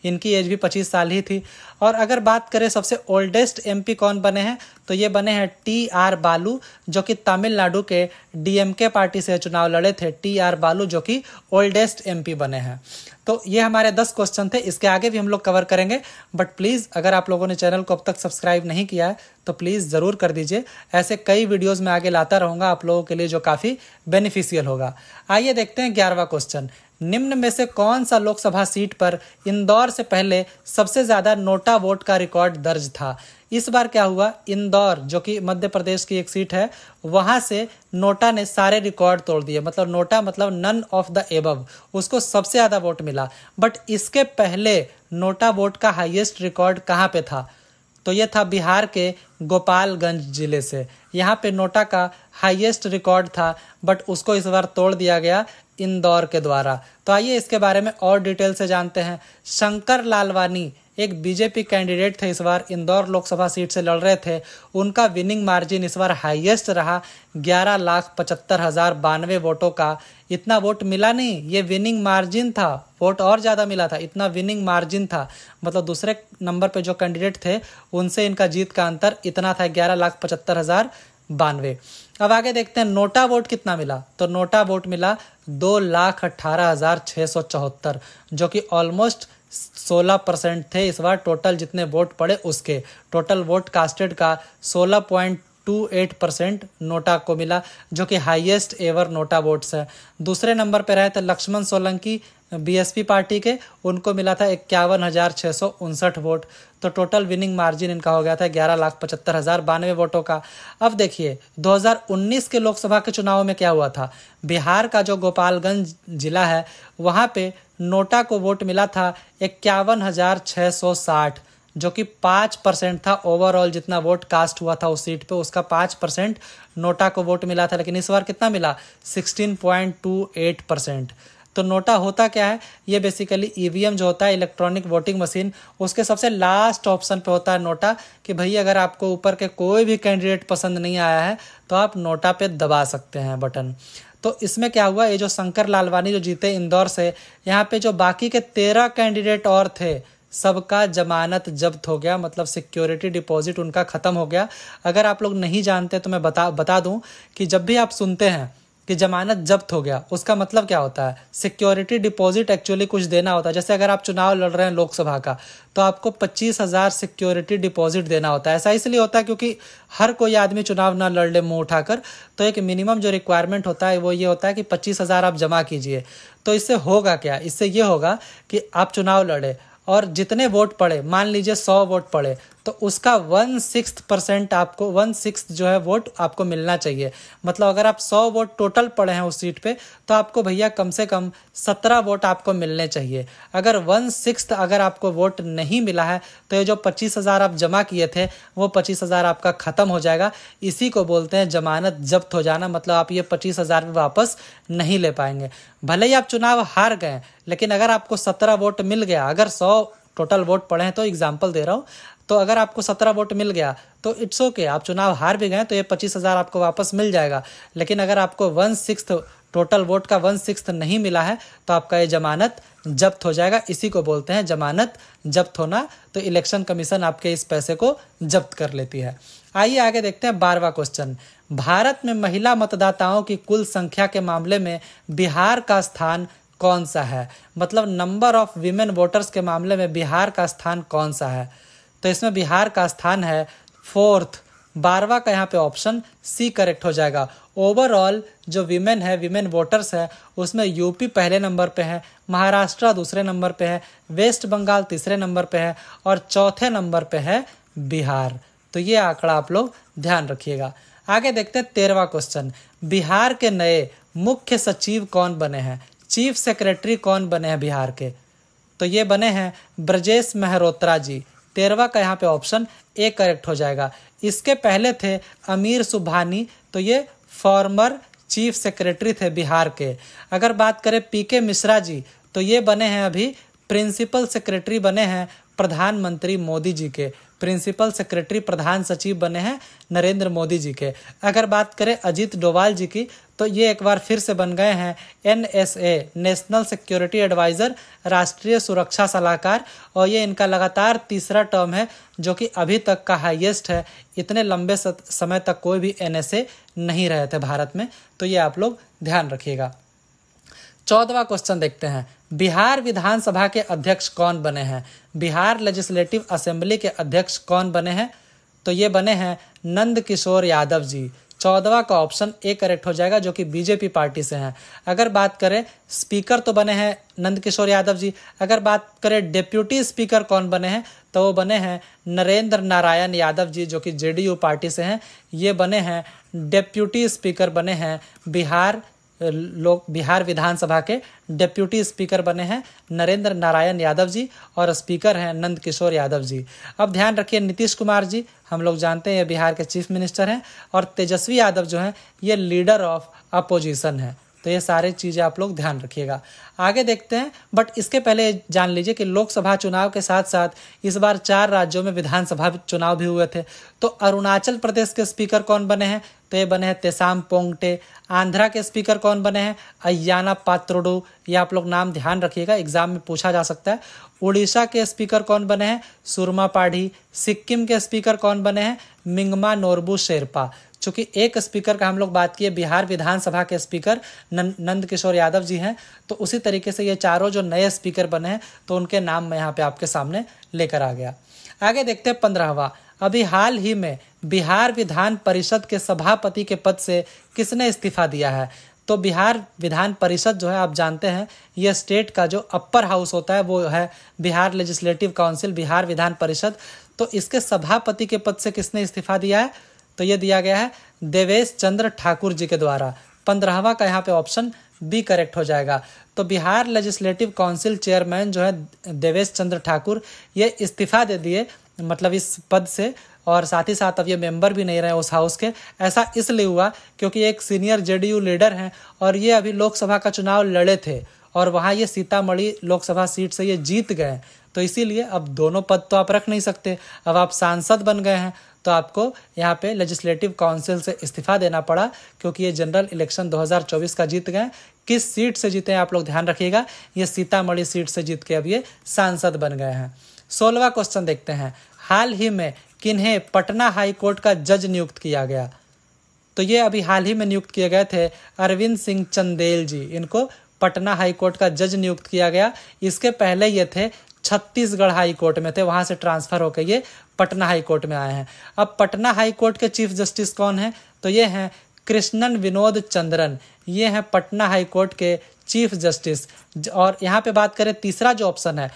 इनकी एज भी पच्चीस साल ही थी और अगर बात करें सबसे ओल्डेस्ट एम कौन बने हैं तो ये बने हैं टी आर बालू जो कि तमिलनाडु के डीएमके पार्टी से चुनाव लड़े थे टी आर बालू जो कि ओल्डेस्ट एमपी बने हैं तो ये हमारे दस क्वेश्चन थे इसके आगे भी हम लोग कवर करेंगे बट प्लीज़ अगर आप लोगों ने चैनल को अब तक सब्सक्राइब नहीं किया है तो प्लीज़ ज़रूर कर दीजिए ऐसे कई वीडियोज़ में आगे लाता रहूंगा आप लोगों के लिए जो काफ़ी बेनिफिशियल होगा आइए देखते हैं ग्यारहवा क्वेश्चन निम्न में से कौन सा लोकसभा सीट पर इंदौर से पहले सबसे ज़्यादा नोटा वोट का रिकॉर्ड दर्ज था इस बार क्या हुआ इंदौर जो कि मध्य प्रदेश की एक सीट है वहां से नोटा ने सारे रिकॉर्ड तोड़ दिए मतलब नोटा मतलब नन ऑफ द एबव उसको सबसे ज़्यादा वोट मिला बट इसके पहले नोटा वोट का हाईएस्ट रिकॉर्ड कहाँ पे था तो ये था बिहार के गोपालगंज जिले से यहाँ पे नोटा का हाईएस्ट रिकॉर्ड था बट उसको इस बार तोड़ दिया गया इंदौर के द्वारा तो आइए इसके बारे में और डिटेल से जानते हैं शंकर लालवानी एक बीजेपी कैंडिडेट थे इस बार इंदौर लोकसभा सीट से लड़ रहे थे उनका विनिंग मार्जिन इस बार हाईएस्ट रहा ग्यारह लाख पचहत्तर हजार बानवे वोटों का इतना वोट मिला नहीं ये विनिंग मार्जिन था वोट और ज़्यादा मिला था इतना विनिंग मार्जिन था मतलब दूसरे नंबर पे जो कैंडिडेट थे उनसे इनका जीत का अंतर इतना था ग्यारह लाख पचहत्तर हजार बानवे अब आगे देखते हैं नोटा वोट कितना मिला तो नोटा वोट मिला दो लाख अट्ठारह हजार छह सौ चौहत्तर जो कि ऑलमोस्ट सोलह परसेंट थे इस बार टोटल जितने वोट पड़े उसके टोटल वोट कास्टेड का सोलह point two eight percent NOTA को मिला जो कि हाईएस्ट एवर नोटा वोट्स है दूसरे नंबर पर रहे थे लक्ष्मण सोलंकी बीएसपी पार्टी के उनको मिला था इक्यावन हज़ार छः सौ उनसठ वोट तो टोटल विनिंग मार्जिन इनका हो गया था ग्यारह लाख पचहत्तर हज़ार बानवे वोटों का अब देखिए 2019 के लोकसभा के चुनाव में क्या हुआ था बिहार का जो गोपालगंज जिला है वहाँ पे नोटा को वोट मिला था इक्यावन हज़ार छः सौ साठ जो कि पाँच परसेंट था ओवरऑल जितना वोट कास्ट हुआ था उस सीट पे उसका पाँच परसेंट नोटा को वोट मिला था लेकिन इस बार कितना मिला sixteen point two eight percent तो नोटा होता क्या है ये बेसिकली ईवीएम e जो होता है इलेक्ट्रॉनिक वोटिंग मशीन उसके सबसे लास्ट ऑप्शन पे होता है नोटा कि भाई अगर आपको ऊपर के कोई भी कैंडिडेट पसंद नहीं आया है तो आप नोटा पे दबा सकते हैं बटन तो इसमें क्या हुआ ये जो शंकर लालवानी जो जीते इंदौर से यहाँ पे जो बाकी के तेरह कैंडिडेट और थे सबका जमानत जब्त हो गया मतलब सिक्योरिटी डिपॉजिट उनका ख़त्म हो गया अगर आप लोग नहीं जानते तो मैं बता बता दूं कि जब भी आप सुनते हैं कि जमानत जब्त हो गया उसका मतलब क्या होता है सिक्योरिटी डिपॉजिट एक्चुअली कुछ देना होता है जैसे अगर आप चुनाव लड़ रहे हैं लोकसभा का तो आपको पच्चीस हज़ार सिक्योरिटी डिपॉजिट देना होता है ऐसा इसलिए होता है क्योंकि हर कोई आदमी चुनाव ना लड़ ले मुंह उठाकर तो एक मिनिमम जो रिक्वायरमेंट होता है वो ये होता है कि पच्चीस हज़ार आप जमा कीजिए तो इससे होगा क्या इससे ये होगा कि आप चुनाव लड़े और जितने वोट पड़े मान लीजिए सौ वोट पड़े तो उसका वन सिक्स परसेंट आपको वन सिक्स जो है वोट आपको मिलना चाहिए मतलब अगर आप सौ वोट टोटल पड़े हैं उस सीट पे तो आपको भैया कम से कम सत्रह वोट आपको मिलने चाहिए अगर वन सिक्स अगर आपको वोट नहीं मिला है तो ये जो पच्चीस हज़ार आप जमा किए थे वो पच्चीस हज़ार आपका ख़त्म हो जाएगा इसी को बोलते हैं जमानत जब्त हो जाना मतलब आप ये पच्चीस हज़ार वापस नहीं ले पाएंगे भले ही आप चुनाव हार गए लेकिन अगर आपको सत्रह वोट मिल गया अगर सौ टोटल वोट पड़े हैं तो एग्जाम्पल दे रहा हूँ तो अगर आपको सत्रह वोट मिल गया तो इट्स ओके आप चुनाव हार भी गए तो ये पच्चीस हज़ार आपको वापस मिल जाएगा लेकिन अगर आपको वन सिक्स टोटल वोट का वन सिक्स नहीं मिला है तो आपका ये जमानत जब्त हो जाएगा इसी को बोलते हैं जमानत जब्त होना तो इलेक्शन कमीशन आपके इस पैसे को जब्त कर लेती है आइए आगे देखते हैं बारवा क्वेश्चन भारत में महिला मतदाताओं की कुल संख्या के मामले में बिहार का स्थान कौन सा है मतलब नंबर ऑफ विमेन वोटर्स के मामले में बिहार का स्थान कौन सा है तो इसमें बिहार का स्थान है फोर्थ बारवा का यहाँ पे ऑप्शन सी करेक्ट हो जाएगा ओवरऑल जो विमेन है विमेन वोटर्स है उसमें यूपी पहले नंबर पे है महाराष्ट्र दूसरे नंबर पे है वेस्ट बंगाल तीसरे नंबर पे है और चौथे नंबर पे है बिहार तो ये आंकड़ा आप लोग ध्यान रखिएगा आगे देखते हैं तेरवा क्वेश्चन बिहार के नए मुख्य सचिव कौन बने हैं चीफ सेक्रेटरी कौन बने हैं बिहार के तो ये बने हैं ब्रजेश मेहरोत्रा जी तेरवा का यहाँ पे ऑप्शन ए करेक्ट हो जाएगा इसके पहले थे अमीर सुबहानी तो ये फॉर्मर चीफ सेक्रेटरी थे बिहार के अगर बात करें पी के मिश्रा जी तो ये बने हैं अभी प्रिंसिपल सेक्रेटरी बने हैं प्रधानमंत्री मोदी जी के प्रिंसिपल सेक्रेटरी प्रधान सचिव बने हैं नरेंद्र मोदी जी के अगर बात करें अजीत डोवाल जी की तो ये एक बार फिर से बन गए हैं N S A National Security Adviser राष्ट्रीय सुरक्षा सलाहकार और ये इनका लगातार तीसरा टर्म है जो कि अभी तक का हाईएस्ट है इतने लंबे समय तक कोई भी एन एस ए नहीं रहे थे भारत में तो ये आप लोग ध्यान रखिएगा चौदवा क्वेश्चन देखते हैं बिहार विधानसभा के अध्यक्ष कौन बने हैं बिहार लेजिस्लेटिव असेंबली के अध्यक्ष कौन बने हैं तो ये बने हैं नंद किशोर यादव जी चौदवा का ऑप्शन ए करेक्ट हो जाएगा जो कि बीजेपी पार्टी से हैं अगर बात करें स्पीकर तो बने हैं नंद किशोर यादव जी अगर बात करें डिप्यूटी स्पीकर कौन बने हैं तो वो बने हैं नरेंद्र नारायण यादव जी जो कि जेडीयू पार्टी से हैं ये बने हैं डिप्यूटी स्पीकर बने हैं बिहार लोग बिहार विधानसभा के डिप्यूटी स्पीकर बने हैं नरेंद्र नारायण यादव जी और स्पीकर हैं नंद किशोर यादव जी अब ध्यान रखिए नीतीश कुमार जी हम लोग जानते हैं ये बिहार के चीफ मिनिस्टर हैं और तेजस्वी यादव जो हैं ये लीडर ऑफ अपोजिशन है तो ये सारे चीज़ें आप लोग ध्यान रखिएगा आगे देखते हैं बट इसके पहले जान लीजिए कि लोकसभा चुनाव के साथ साथ इस बार चार राज्यों में विधानसभा चुनाव भी हुए थे तो अरुणाचल प्रदेश के स्पीकर कौन बने हैं तो ये बने हैं तेसाम पोंगटे आंध्रा के स्पीकर कौन बने हैं अयाना पात्रोडो ये आप लोग नाम ध्यान रखिएगा एग्जाम में पूछा जा सकता है उड़ीसा के स्पीकर कौन बने हैं सुरमा पाढ़ी सिक्किम के स्पीकर कौन बने हैं मिंगमा नोरबू शेरपा चूंकि एक स्पीकर का हम लोग बात किए बिहार विधानसभा के स्पीकर नंद किशोर यादव जी हैं तो उसी तरीके से ये चारों जो नए स्पीकर बने हैं तो उनके नाम मैं यहाँ पे आपके सामने लेकर आ गया आगे देखते हैं पंद्रहवा अभी हाल ही में बिहार विधान परिषद के सभापति के पद से किसने इस्तीफा दिया है तो बिहार विधान परिषद जो है आप जानते हैं ये स्टेट का जो अपर हाउस होता है वो है बिहार लेजिस्लेटिव काउंसिल बिहार विधान परिषद तो इसके सभापति के पद से किसने इस्तीफा दिया है तो ये दिया गया है देवेश चंद्र ठाकुर जी के द्वारा पंद्रहवा का यहाँ पे ऑप्शन बी करेक्ट हो जाएगा तो बिहार लेजिस्लेटिव काउंसिल चेयरमैन जो है देवेश चंद्र ठाकुर ये इस्तीफा दे दिए मतलब इस पद से और साथ ही साथ अब ये मेंबर भी नहीं रहे उस हाउस के ऐसा इसलिए हुआ क्योंकि एक सीनियर जेडीयू लीडर हैं और ये अभी लोकसभा का चुनाव लड़े थे और वहाँ ये सीतामढ़ी लोकसभा सीट से ये जीत गए तो इसीलिए अब दोनों पद तो आप रख नहीं सकते अब आप सांसद बन गए हैं तो आपको यहाँ पे लेजिस्लेटिव काउंसिल से इस्तीफा देना पड़ा क्योंकि ये जनरल इलेक्शन 2024 का जीत गए किस सीट से जीते हैं आप लोग ध्यान रखिएगा ये सीतामढ़ी सीट से जीत के अब ये सांसद बन गए हैं सोलवा क्वेश्चन देखते हैं हाल ही में किन्हें पटना हाई कोर्ट का जज नियुक्त किया गया तो ये अभी हाल ही में नियुक्त किए गए थे अरविंद सिंह चंदेल जी इनको पटना हाई कोर्ट का जज नियुक्त किया गया इसके पहले ये थे छत्तीसगढ़ हाई कोर्ट में थे वहां से ट्रांसफ़र होकर ये पटना हाई कोर्ट में आए हैं अब पटना हाई कोर्ट के चीफ जस्टिस कौन है तो ये हैं कृष्णन विनोद चंद्रन ये हैं पटना हाई कोर्ट के चीफ जस्टिस और यहाँ पे बात करें तीसरा जो ऑप्शन है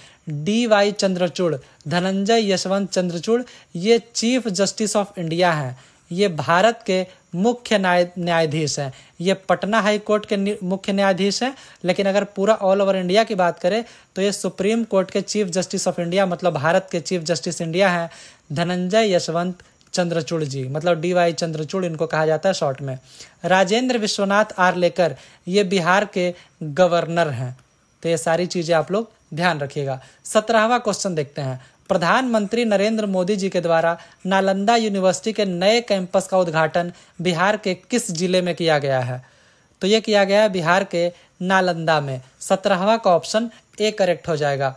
डी वाई चंद्रचूड़ धनंजय यशवंत चंद्रचूड़ ये चीफ जस्टिस ऑफ इंडिया हैं ये भारत के मुख्य न्याय न्यायाधीश हैं ये पटना हाई कोर्ट के मुख्य न्यायाधीश हैं लेकिन अगर पूरा ऑल ओवर इंडिया की बात करें तो ये सुप्रीम कोर्ट के चीफ जस्टिस ऑफ इंडिया मतलब भारत के चीफ जस्टिस इंडिया हैं धनंजय यशवंत चंद्रचूड़ जी मतलब डी वाई चंद्रचूड़ इनको कहा जाता है शॉर्ट में राजेंद्र विश्वनाथ आर लेकर ये बिहार के गवर्नर हैं तो ये सारी चीज़ें आप लोग ध्यान रखिएगा सत्रहवा क्वेश्चन देखते हैं प्रधानमंत्री नरेंद्र मोदी जी के द्वारा नालंदा यूनिवर्सिटी के नए कैंपस का उद्घाटन बिहार के किस जिले में किया गया है तो ये किया गया है बिहार के नालंदा में सत्रहवा का ऑप्शन ए करेक्ट हो जाएगा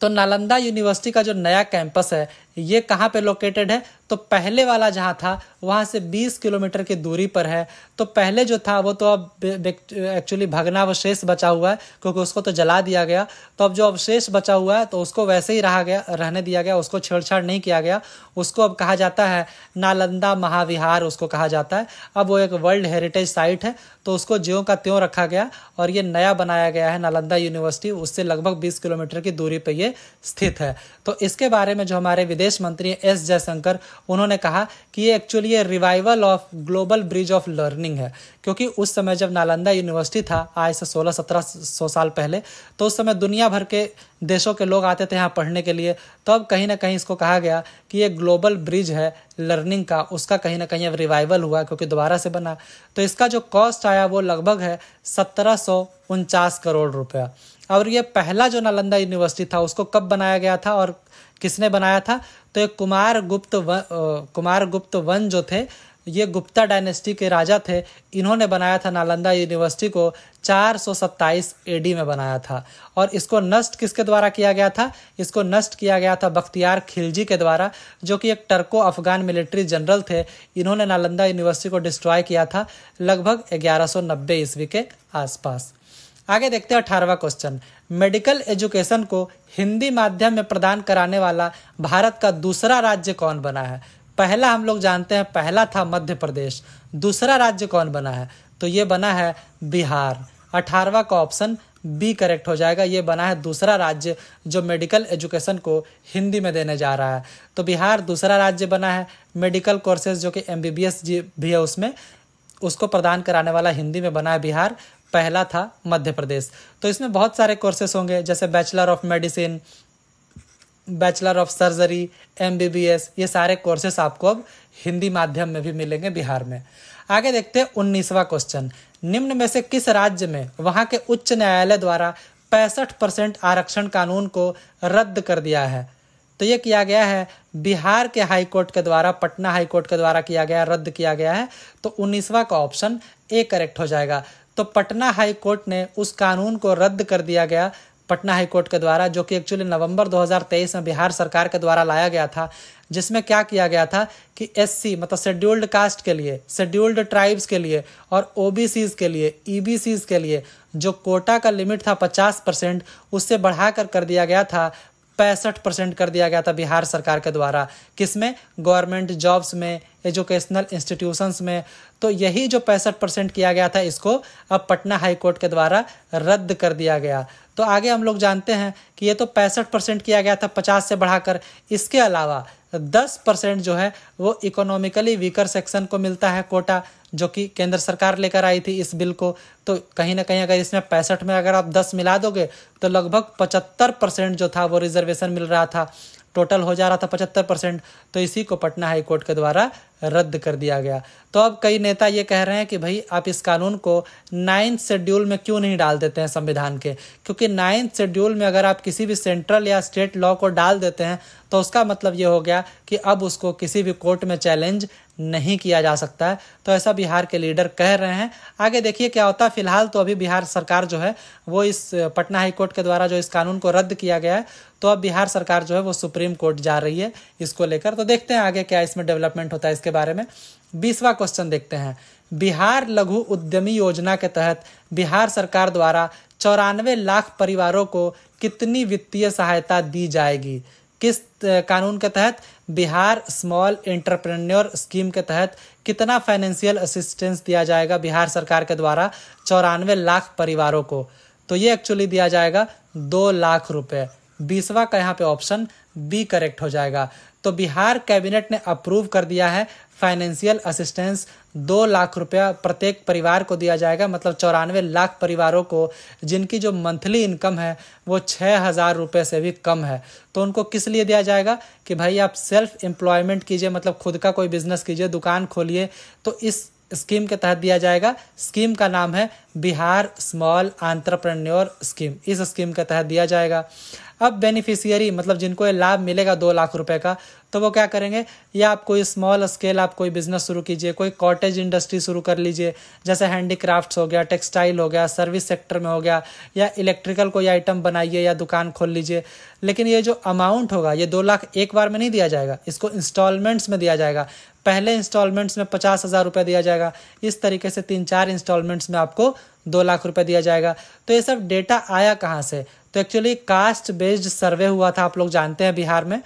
तो नालंदा यूनिवर्सिटी का जो नया कैंपस है ये कहाँ पे लोकेटेड है तो पहले वाला जहाँ था वहाँ से 20 किलोमीटर की दूरी पर है तो पहले जो था वो तो अब एक्चुअली भगनावशेष बचा हुआ है क्योंकि उसको तो जला दिया गया तो अब जो अवशेष बचा हुआ है तो उसको वैसे ही रहा गया रहने दिया गया उसको छेड़छाड़ नहीं किया गया उसको अब कहा जाता है नालंदा महाविहार उसको कहा जाता है अब वो एक वर्ल्ड हेरिटेज साइट है तो उसको ज्यों का त्यों रखा गया और ये नया बनाया गया है नालंदा यूनिवर्सिटी उससे लगभग बीस किलोमीटर की दूरी पर यह स्थित है तो इसके बारे में जो हमारे विदेश विदेश मंत्री एस जयशंकर उन्होंने कहा कि ये एक्चुअली ये revival of global bridge of learning है क्योंकि उस समय जब नालंदा यूनिवर्सिटी था आज से सोलह सत्रह सौ साल पहले तो उस समय दुनिया भर के देशों के लोग आते थे यहाँ पढ़ने के लिए तो अब कहीं ना कहीं इसको कहा गया कि ये ग्लोबल ब्रिज है लर्निंग का उसका कहीं ना कहीं अब रिवाइवल हुआ क्योंकि दोबारा से बना तो इसका जो कॉस्ट आया वो लगभग है सत्रह सौ उनचास करोड़ रुपया और ये पहला जो नालंदा यूनिवर्सिटी था उसको कब बनाया गया था और किसने बनाया था तो ये कुमार गुप्त व, कुमार गुप्त वन जो थे ये गुप्ता डायनेस्टी के राजा थे इन्होंने बनाया था नालंदा यूनिवर्सिटी को 427 एडी में बनाया था और इसको नष्ट किसके द्वारा किया गया था इसको नष्ट किया गया था बख्तियार खिलजी के द्वारा जो कि एक टर्को अफगान मिलिट्री जनरल थे इन्होंने नालंदा यूनिवर्सिटी को डिस्ट्रॉय किया था लगभग ग्यारह ईस्वी के आसपास आगे देखते हैं अठारहवा क्वेश्चन मेडिकल एजुकेशन को हिंदी माध्यम में प्रदान कराने वाला भारत का दूसरा राज्य कौन बना है पहला हम लोग जानते हैं पहला था मध्य प्रदेश दूसरा राज्य कौन बना है तो ये बना है बिहार अठारवा का ऑप्शन बी करेक्ट हो जाएगा ये बना है दूसरा राज्य जो मेडिकल एजुकेशन को हिंदी में देने जा रहा है तो बिहार दूसरा राज्य बना है मेडिकल कोर्सेज जो कि एम बी भी है उसमें उसको प्रदान कराने वाला हिंदी में बना है बिहार पहला था मध्य प्रदेश तो इसमें बहुत सारे कोर्सेस होंगे जैसे bachelor of medicine bachelor of surgery M ये सारे कोर्सेस आपको अब हिंदी माध्यम में भी मिलेंगे बिहार में आगे देखते हैं उन्नीसवा क्वेश्चन निम्न में से किस राज्य में वहां के उच्च न्यायालय द्वारा पैंसठ परसेंट आरक्षण कानून को रद्द कर दिया है तो ये किया गया है बिहार के हाई कोर्ट के द्वारा पटना हाई कोर्ट के द्वारा किया गया रद्द किया गया है तो उन्नीसवा का ऑप्शन ए करेक्ट हो जाएगा तो पटना हाई कोर्ट ने उस कानून को रद्द कर दिया गया पटना हाईकोर्ट के द्वारा जो कि एक्चुअली नवंबर 2023 में बिहार सरकार के द्वारा लाया गया था जिसमें क्या किया गया था कि एससी मतलब शेड्यूल्ड कास्ट के लिए शेड्यूल्ड ट्राइब्स के लिए और ओबीसीज के लिए ईबीसीज e के लिए जो कोटा का लिमिट था 50 परसेंट उससे बढ़ाकर कर दिया गया था पैंसठ परसेंट कर दिया गया था बिहार सरकार के द्वारा किसमें गवर्नमेंट जॉब्स में एजुकेशनल इंस्टीट्यूशंस में तो यही जो पैंसठ परसेंट किया गया था इसको अब पटना हाई कोर्ट के द्वारा रद्द कर दिया गया तो आगे हम लोग जानते हैं कि ये तो पैंसठ परसेंट किया गया था पचास से बढ़ाकर इसके अलावा दस परसेंट जो है वो इकोनॉमिकली वीकर सेक्शन को मिलता है कोटा जो कि केंद्र सरकार लेकर आई थी इस बिल को तो कहीं ना कहीं अगर इसमें पैंसठ में अगर आप दस मिला दोगे तो लगभग पचहत्तर परसेंट जो था वो रिजर्वेशन मिल रहा था टोटल हो जा रहा था पचहत्तर परसेंट तो इसी को पटना हाईकोर्ट के द्वारा रद्द कर दिया गया तो अब कई नेता ये कह रहे हैं कि भाई आप इस कानून को नाइन्थ शेड्यूल में क्यों नहीं डाल देते हैं संविधान के क्योंकि नाइन्थ शेड्यूल में अगर आप किसी भी सेंट्रल या स्टेट लॉ को डाल देते हैं तो उसका मतलब ये हो गया कि अब उसको किसी भी कोर्ट में चैलेंज नहीं किया जा सकता है तो ऐसा बिहार के लीडर कह रहे हैं आगे देखिए क्या होता है फिलहाल तो अभी बिहार सरकार जो है वो इस पटना हाईकोर्ट के द्वारा जो इस कानून को रद्द किया गया है तो अब बिहार सरकार जो है वो सुप्रीम कोर्ट जा रही है इसको लेकर तो देखते हैं आगे क्या इसमें डेवलपमेंट होता है इसके बारे में बीसवा क्वेश्चन देखते हैं बिहार लघु उद्यमी योजना के तहत बिहार सरकार द्वारा चौरानवे लाख परिवारों को कितनी वित्तीय सहायता दी जाएगी किस कानून के तहत बिहार स्मॉल इंटरप्रेन्योर स्कीम के तहत कितना फाइनेंशियल असिस्टेंस दिया जाएगा बिहार सरकार के द्वारा चौरानवे लाख परिवारों को तो ये एक्चुअली दिया जाएगा दो लाख रुपए बीसवा का यहाँ पे ऑप्शन बी करेक्ट हो जाएगा तो बिहार कैबिनेट ने अप्रूव कर दिया है फाइनेंशियल असिस्टेंस दो लाख रुपया प्रत्येक परिवार को दिया जाएगा मतलब चौरानवे लाख परिवारों को जिनकी जो मंथली इनकम है वो छः हज़ार रुपये से भी कम है तो उनको किस लिए दिया जाएगा कि भाई आप सेल्फ एम्प्लॉयमेंट कीजिए मतलब खुद का कोई बिजनेस कीजिए दुकान खोलिए तो इस स्कीम के तहत दिया जाएगा स्कीम का नाम है बिहार स्मॉल आंट्रप्रन्योर स्कीम इस स्कीम के तहत दिया जाएगा अब बेनिफिशियरी मतलब जिनको ये लाभ मिलेगा दो लाख रुपए का तो वो क्या करेंगे या आप कोई स्मॉल स्केल आप कोई बिजनेस शुरू कीजिए कोई कॉटेज इंडस्ट्री शुरू कर लीजिए जैसे हैंडीक्राफ्ट्स हो गया टेक्सटाइल हो गया सर्विस सेक्टर में हो गया या इलेक्ट्रिकल कोई आइटम बनाइए या दुकान खोल लीजिए लेकिन ये जो अमाउंट होगा ये दो लाख एक बार में नहीं दिया जाएगा इसको इंस्टॉलमेंट्स में दिया जाएगा पहले इंस्टॉलमेंट्स में पचास हज़ार रुपये दिया जाएगा इस तरीके से तीन चार इंस्टॉलमेंट्स में आपको दो लाख रुपये दिया जाएगा तो ये सब डेटा आया कहाँ से तो एक्चुअली कास्ट बेस्ड सर्वे हुआ था आप लोग जानते हैं बिहार में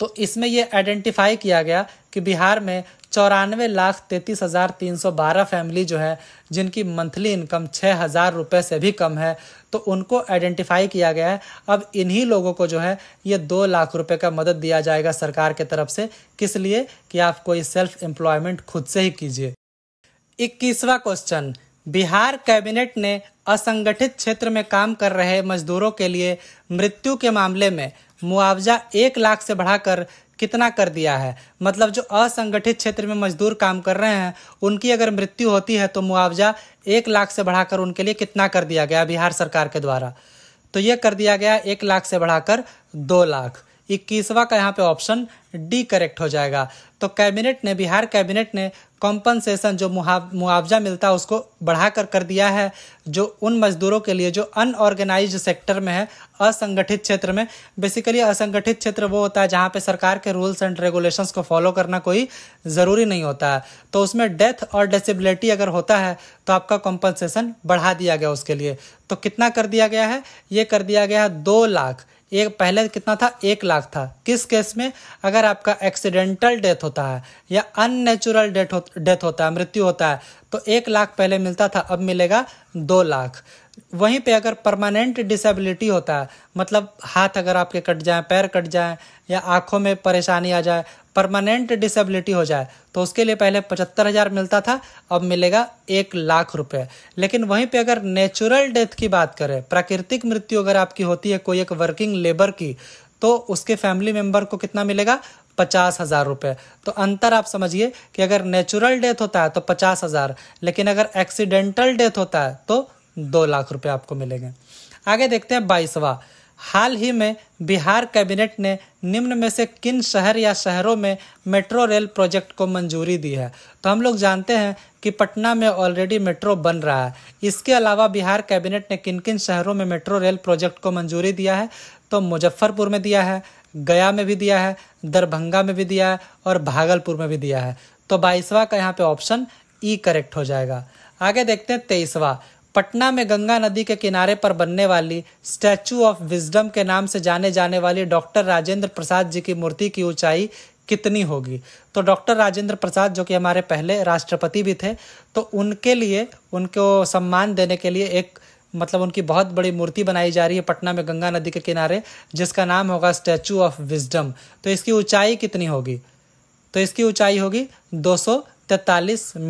तो इसमें यह आइडेंटिफाई किया गया कि बिहार में चौरानवे लाख तैतीस हज़ार तीन सौ बारह फैमिली जो है जिनकी मंथली इनकम छः हज़ार रुपये से भी कम है तो उनको आइडेंटिफाई किया गया है अब इन्हीं लोगों को जो है ये दो लाख रुपए का मदद दिया जाएगा सरकार के तरफ से किस लिए कि आप कोई सेल्फ एम्प्लॉयमेंट खुद से ही कीजिए इक्कीसवा क्वेश्चन बिहार कैबिनेट ने असंगठित क्षेत्र में काम कर रहे मजदूरों के लिए मृत्यु के मामले में मुआवजा एक लाख से बढ़ाकर कितना कर दिया है मतलब जो असंगठित क्षेत्र में मजदूर काम कर रहे हैं उनकी अगर मृत्यु होती है तो मुआवजा एक लाख से बढ़ाकर उनके लिए कितना कर दिया गया बिहार सरकार के द्वारा तो ये कर दिया गया एक लाख से बढ़ाकर दो लाख इक्कीसवा का यहाँ पे ऑप्शन डी करेक्ट हो जाएगा तो कैबिनेट ने बिहार कैबिनेट ने कॉम्पनसेशन जो मुआवजा मिलता है उसको बढ़ाकर कर दिया है जो उन मजदूरों के लिए जो अनऑर्गेनाइज सेक्टर में है असंगठित क्षेत्र में बेसिकली असंगठित क्षेत्र वो होता है जहाँ पे सरकार के रूल्स एंड रेगुलेशंस को फॉलो करना कोई ज़रूरी नहीं होता है तो उसमें डेथ और डिसेबिलिटी अगर होता है तो आपका कॉम्पनसेशन बढ़ा दिया गया उसके लिए तो कितना कर दिया गया है ये कर दिया गया है दो लाख एक पहले कितना था एक लाख था किस केस में अगर आपका एक्सीडेंटल डेथ होता है या अननेचुरल डेथ डेथ होता है मृत्यु होता है तो एक लाख पहले मिलता था अब मिलेगा दो लाख वहीं पे अगर परमानेंट डिसेबिलिटी होता है मतलब हाथ अगर आपके कट जाए पैर कट जाए या आँखों में परेशानी आ जाए परमानेंट डिसेबिलिटी हो जाए तो उसके लिए पहले पचहत्तर हज़ार मिलता था अब मिलेगा एक लाख रुपए लेकिन वहीं पे अगर नेचुरल डेथ की बात करें प्राकृतिक मृत्यु अगर आपकी होती है कोई एक वर्किंग लेबर की तो उसके फैमिली मेम्बर को कितना मिलेगा पचास हज़ार रुपये तो अंतर आप समझिए कि अगर नेचुरल डेथ होता है तो पचास हज़ार लेकिन अगर एक्सीडेंटल डेथ होता है तो दो लाख रुपये आपको मिलेंगे आगे देखते हैं बाईसवा हाल ही में बिहार कैबिनेट ने निम्न में से किन शहर या शहरों में मेट्रो रेल प्रोजेक्ट को मंजूरी दी है तो हम लोग जानते हैं कि पटना में ऑलरेडी मेट्रो बन रहा है इसके अलावा बिहार कैबिनेट ने किन किन शहरों में मेट्रो रेल प्रोजेक्ट को मंजूरी दिया है तो मुजफ्फरपुर में दिया है गया में भी दिया है दरभंगा में भी दिया है और भागलपुर में भी दिया है तो बाईसवा का यहाँ पे ऑप्शन ई करेक्ट हो जाएगा आगे देखते हैं तेईसवा पटना में गंगा नदी के किनारे पर बनने वाली स्टैचू ऑफ विजडम के नाम से जाने जाने वाली डॉक्टर राजेंद्र प्रसाद जी की मूर्ति की ऊंचाई कितनी होगी तो डॉक्टर राजेंद्र प्रसाद जो कि हमारे पहले राष्ट्रपति भी थे तो उनके लिए उनको सम्मान देने के लिए एक मतलब उनकी बहुत बड़ी मूर्ति बनाई जा रही है पटना में गंगा नदी के किनारे जिसका नाम होगा स्टैचू ऑफ विजडम तो इसकी ऊंचाई कितनी होगी तो इसकी ऊंचाई होगी दो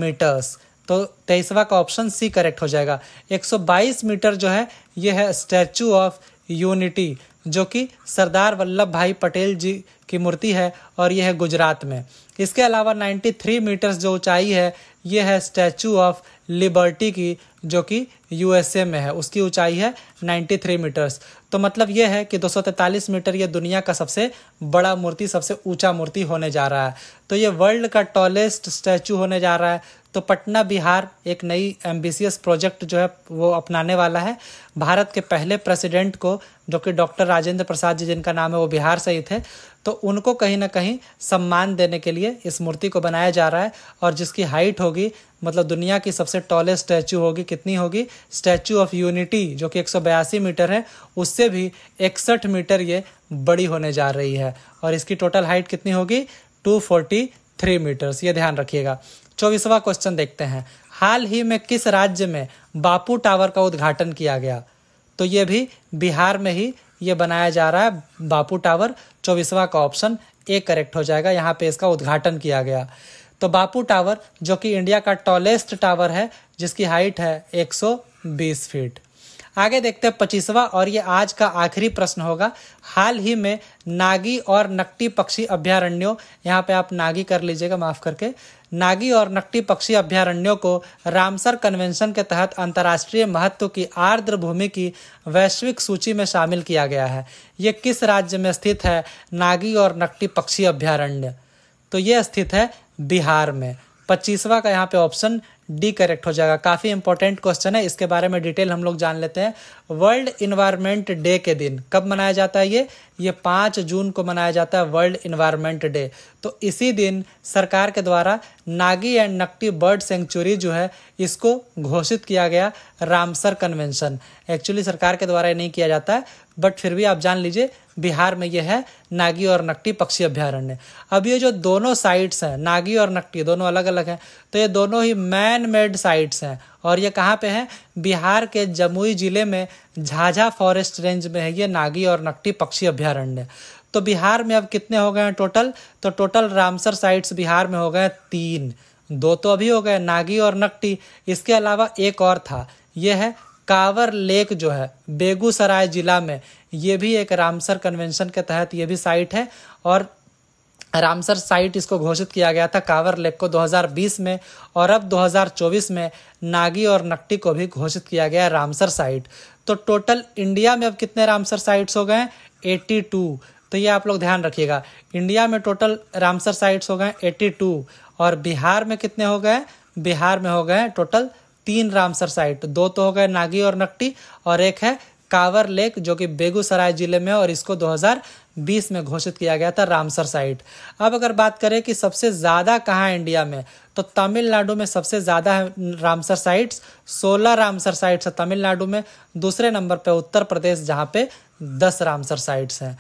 मीटर्स तो तेईसवा का ऑप्शन सी करेक्ट हो जाएगा 122 मीटर जो है यह है स्टैचू ऑफ यूनिटी जो कि सरदार वल्लभ भाई पटेल जी की मूर्ति है और यह है गुजरात में इसके अलावा 93 मीटर्स जो ऊंचाई है यह है स्टैचू ऑफ लिबर्टी की जो कि यूएसए में है उसकी ऊंचाई है 93 मीटर्स तो मतलब यह है कि 243 मीटर यह दुनिया का सबसे बड़ा मूर्ति सबसे ऊंचा मूर्ति होने जा रहा है तो ये वर्ल्ड का टॉलेस्ट स्टैचू होने जा रहा है तो पटना बिहार एक नई एम्बिशियस प्रोजेक्ट जो है वो अपनाने वाला है भारत के पहले प्रेसिडेंट को जो कि डॉक्टर राजेंद्र प्रसाद जी जिनका नाम है वो बिहार से ही थे तो उनको कहीं ना कहीं सम्मान देने के लिए इस मूर्ति को बनाया जा रहा है और जिसकी हाइट होगी मतलब दुनिया की सबसे टॉलेस्ट स्टैचू होगी कितनी होगी स्टैचू ऑफ यूनिटी जो कि एक मीटर है उससे भी इकसठ मीटर ये बड़ी होने जा रही है और इसकी टोटल हाइट कितनी होगी टू फोर्टी थ्री मीटर्स ये ध्यान रखिएगा चौबीसवा क्वेश्चन देखते हैं हाल ही में किस राज्य में बापू टावर का उद्घाटन किया गया तो ये भी बिहार में ही ये बनाया जा रहा है बापू टावर चौबीसवा का ऑप्शन ए करेक्ट हो जाएगा यहाँ पे इसका उद्घाटन किया गया तो बापू टावर जो कि इंडिया का टॉलेस्ट टावर है जिसकी हाइट है 120 फीट आगे देखते हैं पच्चीसवा और ये आज का आखिरी प्रश्न होगा हाल ही में नागी और नकटी पक्षी अभ्यारण्यों यहाँ पे आप नागी कर लीजिएगा माफ करके नागी और नकटी पक्षी अभ्यारण्यों को रामसर कन्वेंशन के तहत अंतर्राष्ट्रीय महत्व की आर्द्र भूमि की वैश्विक सूची में शामिल किया गया है ये किस राज्य में स्थित है नागी और नकटी पक्षी अभ्यारण्य तो ये स्थित है बिहार में पच्चीसवा का यहाँ पे ऑप्शन डी करेक्ट हो जाएगा काफ़ी इंपॉर्टेंट क्वेश्चन है इसके बारे में डिटेल हम लोग जान लेते हैं वर्ल्ड इन्वायरमेंट डे के दिन कब मनाया जाता है ये ये पाँच जून को मनाया जाता है वर्ल्ड इन्वायरमेंट डे तो इसी दिन सरकार के द्वारा Nagi and Nakti bird sanctuary जो है इसको घोषित किया गया रामसर कन्वेंशन एक्चुअली सरकार के द्वारा नहीं किया जाता है बट फिर भी आप जान लीजिए बिहार में यह है नागी और नकटी पक्षी अभ्यारण्य अब ये जो दोनों साइट्स हैं नागी और नकटी दोनों अलग अलग हैं तो ये दोनों ही मैन मेड साइट्स हैं और ये कहाँ पे हैं बिहार के जमुई ज़िले में झाझा फॉरेस्ट रेंज में है ये नागी और नकटी पक्षी अभ्यारण्य तो बिहार में अब कितने हो गए हैं टोटल तो टोटल रामसर साइट्स बिहार में हो गए तीन दो तो अभी हो गए नागी और नकटी इसके अलावा एक और था यह है कावर लेक जो है बेगूसराय जिला में ये भी एक रामसर कन्वेंशन के तहत ये भी साइट है और रामसर साइट इसको घोषित किया गया था कावर लेक को 2020 में और अब 2024 में नागी और नकटी को भी घोषित किया गया रामसर साइट तो टोटल इंडिया में अब कितने रामसर साइट्स हो गए 82 तो ये आप लोग ध्यान रखिएगा इंडिया में टोटल रामसर साइट्स हो गए 82 और बिहार में कितने हो गए बिहार में हो गए टोटल तीन रामसर साइट दो तो हो गए नागी और नकटी और एक है कावर लेक जो कि बेगूसराय जिले में और इसको 2020 में घोषित किया गया था रामसर साइट अब अगर बात करें कि सबसे ज़्यादा कहाँ इंडिया में तो तमिलनाडु में सबसे ज़्यादा रामसर साइट्स 16 रामसर साइट्स है तमिलनाडु में दूसरे नंबर पे उत्तर प्रदेश जहां पे 10 रामसर साइट्स हैं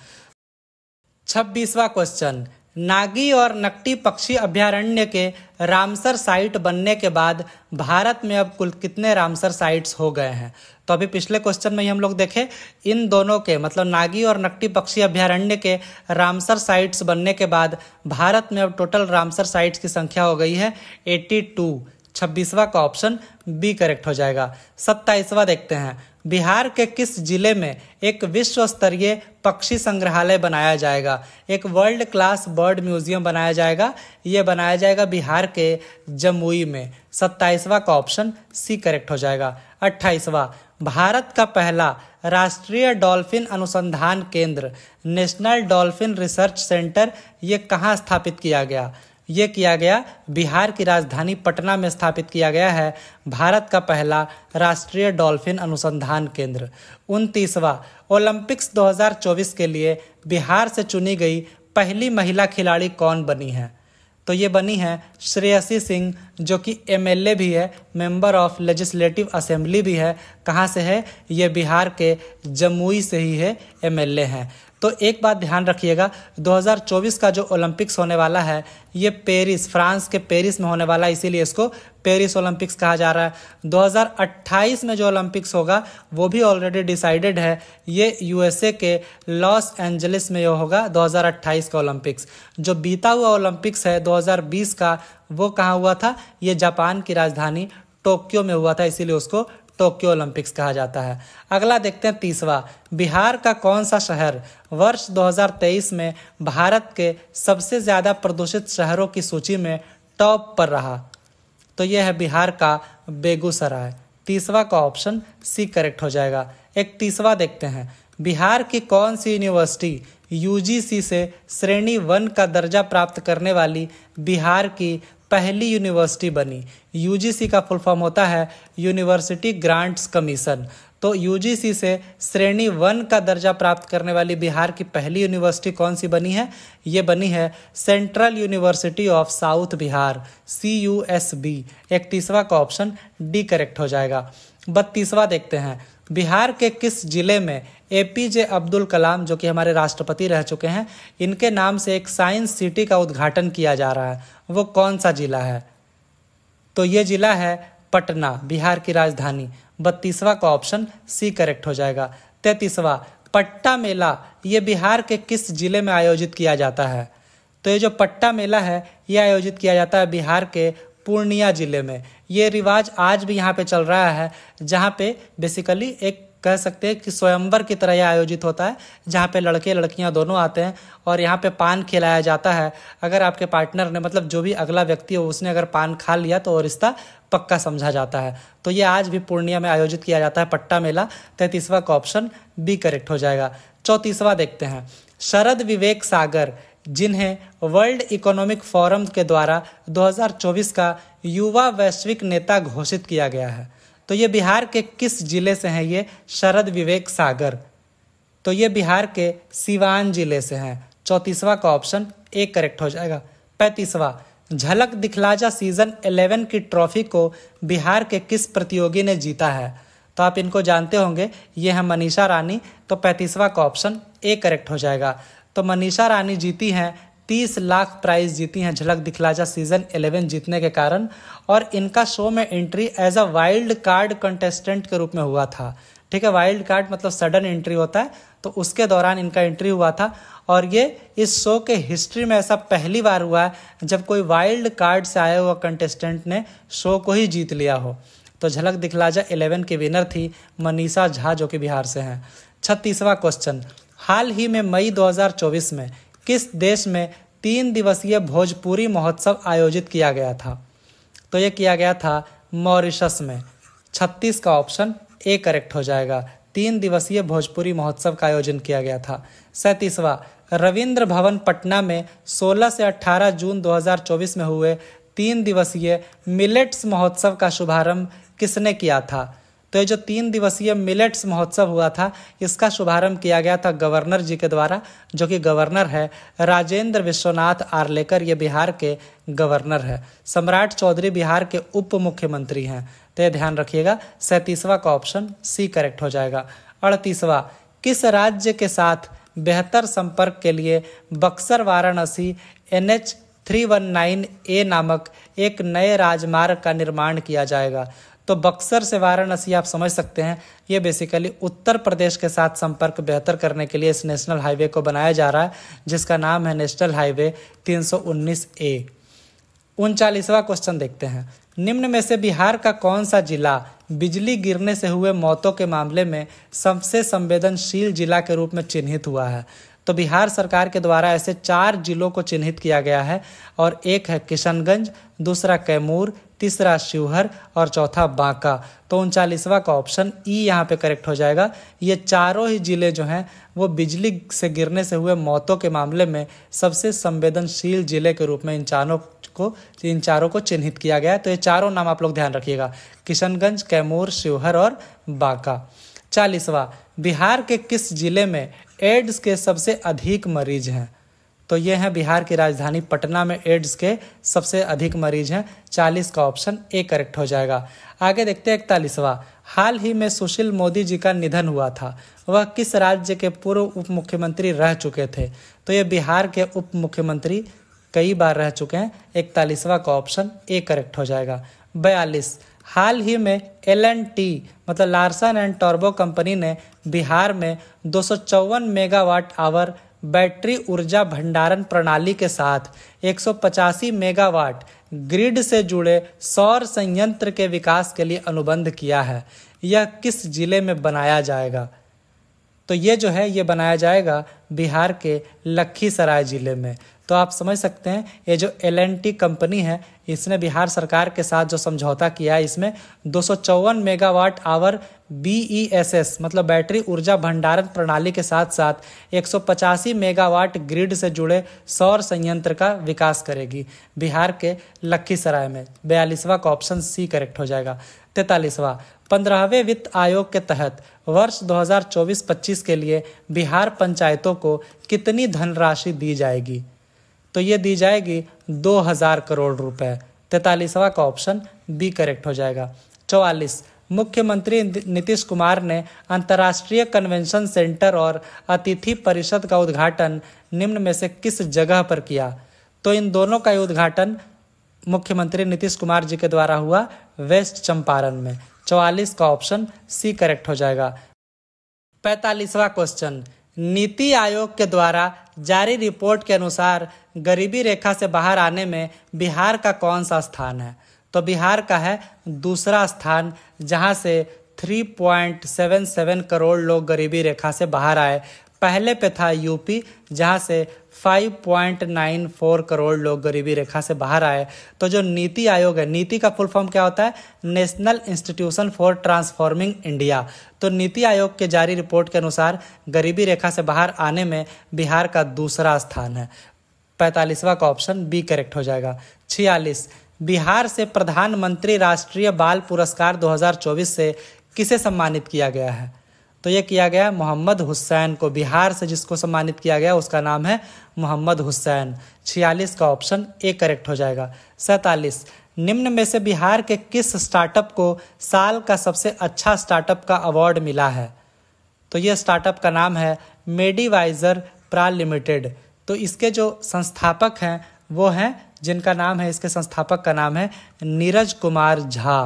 छब्बीसवा क्वेश्चन नागी और नकटी पक्षी अभ्यारण्य के रामसर साइट बनने के बाद भारत में अब कुल कितने रामसर साइट्स हो गए हैं तो अभी पिछले क्वेश्चन में ही हम लोग देखें इन दोनों के मतलब नागी और नकटी पक्षी अभ्यारण्य के रामसर साइट्स बनने के बाद भारत में अब टोटल रामसर साइट्स की संख्या हो गई है एट्टी टू छब्बीसवा का ऑप्शन बी करेक्ट हो जाएगा सत्ताईसवा देखते हैं बिहार के किस जिले में एक विश्व स्तरीय पक्षी संग्रहालय बनाया जाएगा एक वर्ल्ड क्लास बर्ड म्यूजियम बनाया जाएगा ये बनाया जाएगा बिहार के जमुई में सत्ताईसवा का ऑप्शन सी करेक्ट हो जाएगा अट्ठाईसवा भारत का पहला राष्ट्रीय डॉल्फिन अनुसंधान केंद्र नेशनल डॉल्फिन रिसर्च सेंटर ये कहाँ स्थापित किया गया ये किया गया बिहार की राजधानी पटना में स्थापित किया गया है भारत का पहला राष्ट्रीय डॉल्फिन अनुसंधान केंद्र उनतीसवा ओलंपिक्स 2024 के लिए बिहार से चुनी गई पहली महिला खिलाड़ी कौन बनी है तो ये बनी है श्रेयसी सिंह जो कि एमएलए भी है मेंबर ऑफ लेजिस्लेटिव असेंबली भी है कहाँ से है ये बिहार के जमुई से ही है एमएलए हैं तो एक बात ध्यान रखिएगा 2024 का जो ओलंपिक्स होने वाला है ये पेरिस फ्रांस के पेरिस में होने वाला है इसीलिए इसको पेरिस ओलंपिक्स कहा जा रहा है 2028 में जो ओलंपिक्स होगा वो भी ऑलरेडी डिसाइडेड है ये यूएसए के लॉस एंजलिस में ये होगा 2028 का ओलंपिक्स जो बीता हुआ ओलंपिक्स है 2020 का वो कहाँ हुआ था ये जापान की राजधानी टोक्यो में हुआ था इसीलिए उसको टोक्यो ओलंपिक्स कहा जाता है अगला देखते हैं तीसवा बिहार का कौन सा शहर वर्ष 2023 में भारत के सबसे ज़्यादा प्रदूषित शहरों की सूची में टॉप पर रहा तो यह है बिहार का बेगूसराय तीसवा का ऑप्शन सी करेक्ट हो जाएगा एक तीसवा देखते हैं बिहार की कौन सी यूनिवर्सिटी यूजीसी से श्रेणी वन का दर्जा प्राप्त करने वाली बिहार की पहली यूनिवर्सिटी बनी यूजीसी का फुल फॉर्म होता है यूनिवर्सिटी ग्रांट्स कमीशन तो यूजीसी से श्रेणी वन का दर्जा प्राप्त करने वाली बिहार की पहली यूनिवर्सिटी कौन सी बनी है ये बनी है Central University of South Bihar C U S B इकतीसवा का ऑप्शन डी करेक्ट हो जाएगा बत्तीसवा देखते हैं बिहार के किस जिले में ए पी जे अब्दुल कलाम जो कि हमारे राष्ट्रपति रह चुके हैं इनके नाम से एक साइंस सिटी का उद्घाटन किया जा रहा है वो कौन सा जिला है तो ये जिला है पटना बिहार की राजधानी बत्तीसवा का ऑप्शन सी करेक्ट हो जाएगा तैतीसवा पट्टा मेला ये बिहार के किस जिले में आयोजित किया जाता है तो ये जो पट्टा मेला है ये आयोजित किया जाता है बिहार के पूर्णिया जिले में ये रिवाज आज भी यहाँ पे चल रहा है जहाँ पे बेसिकली एक कह सकते हैं कि स्वयंवर की तरह यह आयोजित होता है जहाँ पे लड़के लड़कियाँ दोनों आते हैं और यहाँ पे पान खिलाया जाता है अगर आपके पार्टनर ने मतलब जो भी अगला व्यक्ति हो उसने अगर पान खा लिया तो रिश्ता पक्का समझा जाता है तो ये आज भी पूर्णिया में आयोजित किया जाता है पट्टा मेला तैतीसवा का ऑप्शन बी करेक्ट हो जाएगा चौंतीसवा देखते हैं शरद विवेक सागर जिन्हें वर्ल्ड इकोनॉमिक फोरम के द्वारा 2024 का युवा वैश्विक नेता घोषित किया गया है तो ये बिहार के किस जिले से हैं ये शरद विवेक सागर तो ये बिहार के सिवान जिले से हैं चौंतीसवा का ऑप्शन ए करेक्ट हो जाएगा पैंतीसवा झलक दिखलाजा सीजन 11 की ट्रॉफी को बिहार के किस प्रतियोगी ने जीता है तो आप इनको जानते होंगे ये है मनीषा रानी तो पैंतीसवा का ऑप्शन ए करेक्ट हो जाएगा तो मनीषा रानी जीती हैं तीस लाख प्राइज जीती हैं झलक दिखलाजा सीजन इलेवन जीतने के कारण और इनका शो में entry as a wild card contestant के रूप में हुआ था ठीक है वाइल्ड कार्ड मतलब सडन एंट्री होता है तो उसके दौरान इनका एंट्री हुआ था और ये इस शो के हिस्ट्री में ऐसा पहली बार हुआ है जब कोई वाइल्ड कार्ड से आया हुआ कंटेस्टेंट ने शो को ही जीत लिया हो तो झलक दिखलाजा इलेवन की विनर थी मनीषा झा जो कि बिहार से हैं छत्तीसवां क्वेश्चन हाल ही में मई 2024 में किस देश में तीन दिवसीय भोजपुरी महोत्सव आयोजित किया गया था तो ये किया गया था मॉरिशस में छत्तीस का ऑप्शन ए करेक्ट हो जाएगा तीन दिवसीय भोजपुरी महोत्सव का आयोजन किया गया था सैंतीसवा रविंद्र भवन पटना में 16 से 18 जून 2024 में हुए तीन दिवसीय मिलेट्स महोत्सव का शुभारंभ किसने किया था तो ये जो तीन दिवसीय मिलेट्स महोत्सव हुआ था इसका शुभारंभ किया गया था गवर्नर जी के द्वारा जो कि गवर्नर है राजेंद्र विश्वनाथ आरलेकर ये बिहार के गवर्नर है सम्राट चौधरी बिहार के उप मुख्यमंत्री हैं तो ये ध्यान रखिएगा सैंतीसवा का ऑप्शन सी करेक्ट हो जाएगा अड़तीसवा किस राज्य के साथ बेहतर संपर्क के लिए Buxar Varanasi N H three one nine A नामक एक नए राजमार्ग का निर्माण किया जाएगा तो बक्सर से वाराणसी आप समझ सकते हैं ये बेसिकली उत्तर प्रदेश के साथ संपर्क बेहतर करने के लिए इस नेशनल हाईवे को बनाया जा रहा है जिसका नाम है नेशनल हाईवे 319 ए उनचालीसवा क्वेश्चन देखते हैं निम्न में से बिहार का कौन सा जिला बिजली गिरने से हुए मौतों के मामले में सबसे संवेदनशील जिला के रूप में चिन्हित हुआ है तो बिहार सरकार के द्वारा ऐसे चार जिलों को चिन्हित किया गया है और एक है किशनगंज दूसरा कैमूर तीसरा शिवहर और चौथा बांका तो उनचालीसवा का ऑप्शन ई e यहाँ पे करेक्ट हो जाएगा ये चारों ही ज़िले जो हैं वो बिजली से गिरने से हुए मौतों के मामले में सबसे संवेदनशील ज़िले के रूप में इन चारों को इन चारों को चिन्हित किया गया तो ये चारों नाम आप लोग ध्यान रखिएगा किशनगंज कैमूर शिवहर और बांका चालीसवा बिहार के किस जिले में एड्स के सबसे अधिक मरीज हैं तो ये हैं बिहार की राजधानी पटना में एड्स के सबसे अधिक मरीज हैं चालीस का ऑप्शन ए करेक्ट हो जाएगा आगे देखते हैं इकतालीसवा हाल ही में सुशील मोदी जी का निधन हुआ था वह किस राज्य के पूर्व उप मुख्यमंत्री रह चुके थे तो ये बिहार के उप मुख्यमंत्री कई बार रह चुके हैं इकतालीसवा का ऑप्शन ए करेक्ट हो जाएगा बयालीस हाल ही में एल एंड टी मतलब लार्सन एंड टॉर्बो कंपनी ने बिहार में दो मेगावाट आवर बैटरी ऊर्जा भंडारण प्रणाली के साथ एक मेगावाट ग्रिड से जुड़े सौर संयंत्र के विकास के लिए अनुबंध किया है यह किस जिले में बनाया जाएगा तो ये जो है ये बनाया जाएगा बिहार के लखीसराय ज़िले में तो आप समझ सकते हैं ये जो एल कंपनी है इसने बिहार सरकार के साथ जो समझौता किया है इसमें दो मेगावाट आवर बी मतलब बैटरी ऊर्जा भंडारण प्रणाली के साथ साथ एक मेगावाट ग्रिड से जुड़े सौर संयंत्र का विकास करेगी बिहार के लखीसराय में बयालीसवा का ऑप्शन सी करेक्ट हो जाएगा तैतालीसवा पंद्रहवें वित्त आयोग के तहत वर्ष 2024-25 के लिए बिहार पंचायतों को कितनी धनराशि दी जाएगी तो ये दी जाएगी 2000 करोड़ रुपए तैतालीसवा का ऑप्शन बी करेक्ट हो जाएगा चौवालीस मुख्यमंत्री नीतीश कुमार ने अंतर्राष्ट्रीय कन्वेंशन सेंटर और अतिथि परिषद का उद्घाटन निम्न में से किस जगह पर किया तो इन दोनों का उद्घाटन मुख्यमंत्री नीतीश कुमार जी के द्वारा हुआ वेस्ट चंपारण में चौवालीस का ऑप्शन सी करेक्ट हो जाएगा पैंतालीसवा क्वेश्चन नीति आयोग के द्वारा जारी रिपोर्ट के अनुसार गरीबी रेखा से बाहर आने में बिहार का कौन सा स्थान है तो बिहार का है दूसरा स्थान जहां से 3.77 करोड़ लोग गरीबी रेखा से बाहर आए पहले पे था यूपी जहां से 5.94 करोड़ लोग गरीबी रेखा से बाहर आए तो जो नीति आयोग है नीति का फुल फॉर्म क्या होता है National Institution for Transforming India तो नीति आयोग के जारी रिपोर्ट के अनुसार गरीबी रेखा से बाहर आने में बिहार का दूसरा स्थान है पैंतालीसवा का ऑप्शन बी करेक्ट हो जाएगा छियालीस बिहार से प्रधानमंत्री राष्ट्रीय बाल पुरस्कार 2024 से किसे सम्मानित किया गया है तो ये किया गया मोहम्मद हुसैन को बिहार से जिसको सम्मानित किया गया उसका नाम है मोहम्मद हुसैन छियालीस का ऑप्शन ए करेक्ट हो जाएगा सैतालीस निम्न में से बिहार के किस स्टार्टअप को साल का सबसे अच्छा स्टार्टअप का अवार्ड मिला है तो यह स्टार्टअप का नाम है मेडिवाइजर प्रा लिमिटेड तो इसके जो संस्थापक हैं वो हैं जिनका नाम है इसके संस्थापक का नाम है नीरज कुमार झा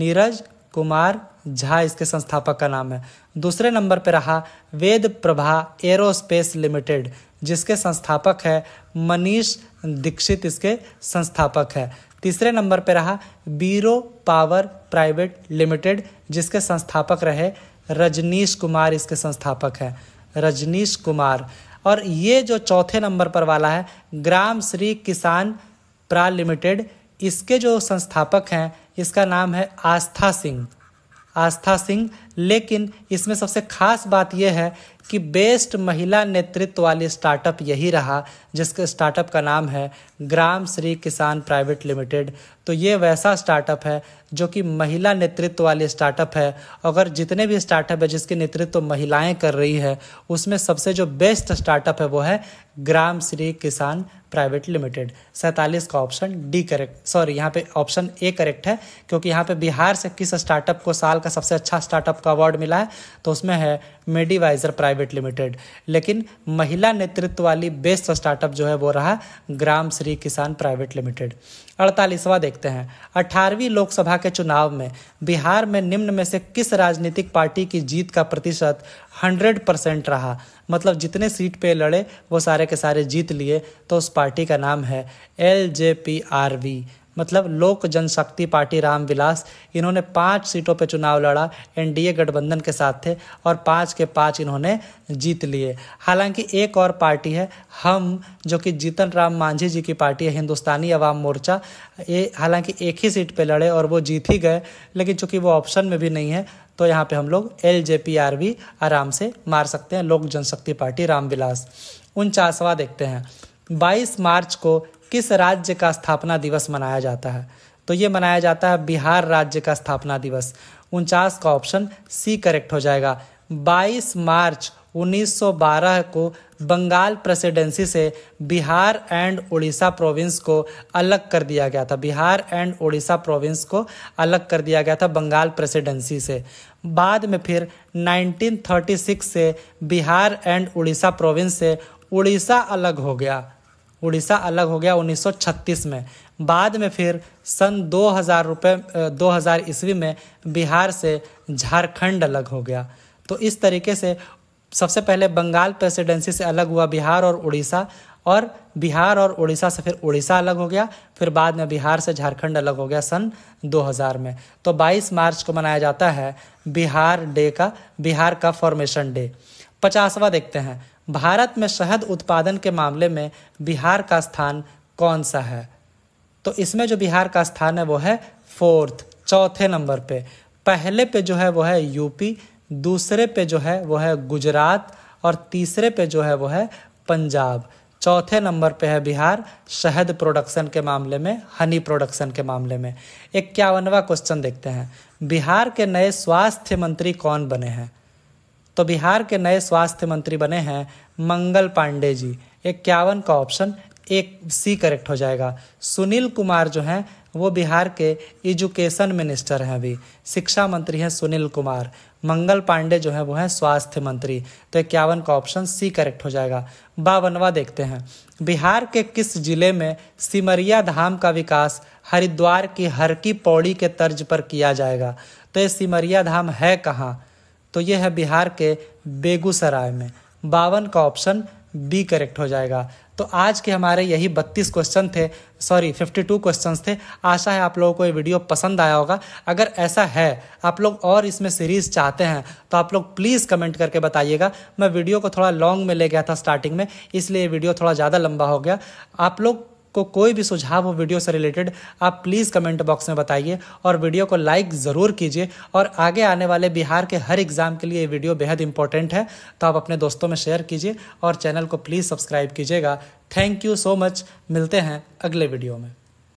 नीरज कुमार झा इसके संस्थापक का नाम है दूसरे नंबर पर रहा वेद प्रभा एरोस्पेस लिमिटेड जिसके संस्थापक है मनीष दीक्षित इसके संस्थापक है तीसरे नंबर पर रहा बीरो पावर प्राइवेट लिमिटेड जिसके संस्थापक रहे रजनीश कुमार इसके संस्थापक हैं रजनीश कुमार और ये जो चौथे नंबर पर वाला है ग्राम श्री किसान प्रा लिमिटेड इसके जो संस्थापक हैं इसका नाम है आस्था सिंह आस्था सिंह लेकिन इसमें सबसे खास बात यह है कि बेस्ट महिला नेतृत्व वाली स्टार्टअप यही रहा जिसके स्टार्टअप का नाम है ग्राम श्री किसान प्राइवेट लिमिटेड तो ये वैसा स्टार्टअप है जो कि महिला नेतृत्व वाली स्टार्टअप है अगर जितने भी स्टार्टअप है जिसके नेतृत्व महिलाएं कर रही है उसमें सबसे जो बेस्ट स्टार्टअप है वो है ग्राम श्री किसान प्राइवेट लिमिटेड सैंतालीस का ऑप्शन डी करेक्ट सॉरी यहाँ पे ऑप्शन ए करेक्ट है क्योंकि यहाँ पे बिहार से किस स्टार्टअप को साल का सबसे अच्छा स्टार्टअप का अवार्ड मिला है तो उसमें है मेडिवाइजर प्राइवेट प्राइवेट लिमिटेड लेकिन महिला नेतृत्व वाली बेस्ट स्टार्टअप जो है वो रहा ग्राम श्री किसान प्राइवेट लिमिटेड अड़तालीसवा देखते हैं अठारहवीं लोकसभा के चुनाव में बिहार में निम्न में से किस राजनीतिक पार्टी की जीत का प्रतिशत हंड्रेड परसेंट रहा मतलब जितने सीट पे लड़े वो सारे के सारे जीत लिए तो उस पार्टी का नाम है L J P R V मतलब लोक जनशक्ति पार्टी रामविलास इन्होंने पाँच सीटों पर चुनाव लड़ा एनडीए गठबंधन के साथ थे और पाँच के पाँच इन्होंने जीत लिए हालांकि एक और पार्टी है हम जो कि जीतन राम मांझी जी की पार्टी है हिंदुस्तानी अवाम मोर्चा ये हालांकि एक ही सीट पे लड़े और वो जीत ही गए लेकिन चूंकि वो ऑप्शन में भी नहीं है तो यहाँ पे हम लोग एल जे पी आर भी आराम से मार सकते हैं लोक जनशक्ति पार्टी रामविलास उनचासवा देखते हैं 22 मार्च को किस राज्य का स्थापना दिवस मनाया जाता है तो ये मनाया जाता है बिहार राज्य का स्थापना दिवस उनचास का ऑप्शन सी करेक्ट हो जाएगा 22 मार्च 1912 को बंगाल प्रेसिडेंसी से बिहार एंड उड़ीसा प्रोविंस को अलग कर दिया गया था बिहार एंड उड़ीसा प्रोविंस को अलग कर दिया गया था बंगाल प्रेसिडेंसी से बाद में फिर 1936 से बिहार एंड उड़ीसा प्रोविंस से उड़ीसा अलग हो गया उड़ीसा अलग हो गया 1936 में बाद में फिर सन 2000 रुपये दो ईस्वी में बिहार से झारखंड अलग हो गया तो इस तरीके से सबसे पहले बंगाल प्रेसिडेंसी से अलग हुआ बिहार और उड़ीसा और बिहार और उड़ीसा से फिर उड़ीसा अलग हो गया फिर बाद में बिहार से झारखंड अलग हो गया सन 2000 में तो 22 मार्च को मनाया जाता है बिहार डे का बिहार का फॉर्मेशन डे पचासवा देखते हैं भारत में शहद उत्पादन के मामले में बिहार का स्थान कौन सा है तो इसमें जो बिहार का स्थान है वो है फोर्थ चौथे नंबर पे पहले पे जो है वो है यूपी दूसरे पे जो है वो है गुजरात और तीसरे पे जो है वो है पंजाब चौथे नंबर पे है बिहार शहद प्रोडक्शन के मामले में हनी प्रोडक्शन के मामले में इक्यावनवा क्वेश्चन देखते हैं बिहार के नए स्वास्थ्य मंत्री कौन बने हैं तो बिहार के नए स्वास्थ्य मंत्री बने हैं मंगल पांडे जी इक्यावन का ऑप्शन एक सी करेक्ट हो जाएगा सुनील कुमार जो हैं वो बिहार के एजुकेशन मिनिस्टर हैं अभी शिक्षा मंत्री हैं सुनील कुमार मंगल पांडे जो हैं वो हैं स्वास्थ्य मंत्री तो इक्यावन का ऑप्शन सी करेक्ट हो जाएगा बावनवा देखते हैं बिहार के किस जिले में सिमरिया धाम का विकास हरिद्वार की हरकी पौड़ी के तर्ज पर किया जाएगा तो ये सिमरिया धाम है कहाँ तो ये है बिहार के बेगूसराय में बावन का ऑप्शन बी करेक्ट हो जाएगा तो आज के हमारे यही 32 क्वेश्चन थे सॉरी 52 क्वेश्चन थे आशा है आप लोगों को ये वीडियो पसंद आया होगा अगर ऐसा है आप लोग और इसमें सीरीज़ चाहते हैं तो आप लोग प्लीज़ कमेंट करके बताइएगा मैं वीडियो को थोड़ा लॉन्ग में ले गया था स्टार्टिंग में इसलिए वीडियो थोड़ा ज़्यादा लंबा हो गया आप लोग को कोई भी सुझाव हो वीडियो से रिलेटेड आप प्लीज़ कमेंट बॉक्स में बताइए और वीडियो को लाइक ज़रूर कीजिए और आगे आने वाले बिहार के हर एग्ज़ाम के लिए ये वीडियो बेहद इंपॉर्टेंट है तो आप अपने दोस्तों में शेयर कीजिए और चैनल को प्लीज़ सब्सक्राइब कीजिएगा थैंक यू सो मच मिलते हैं अगले वीडियो में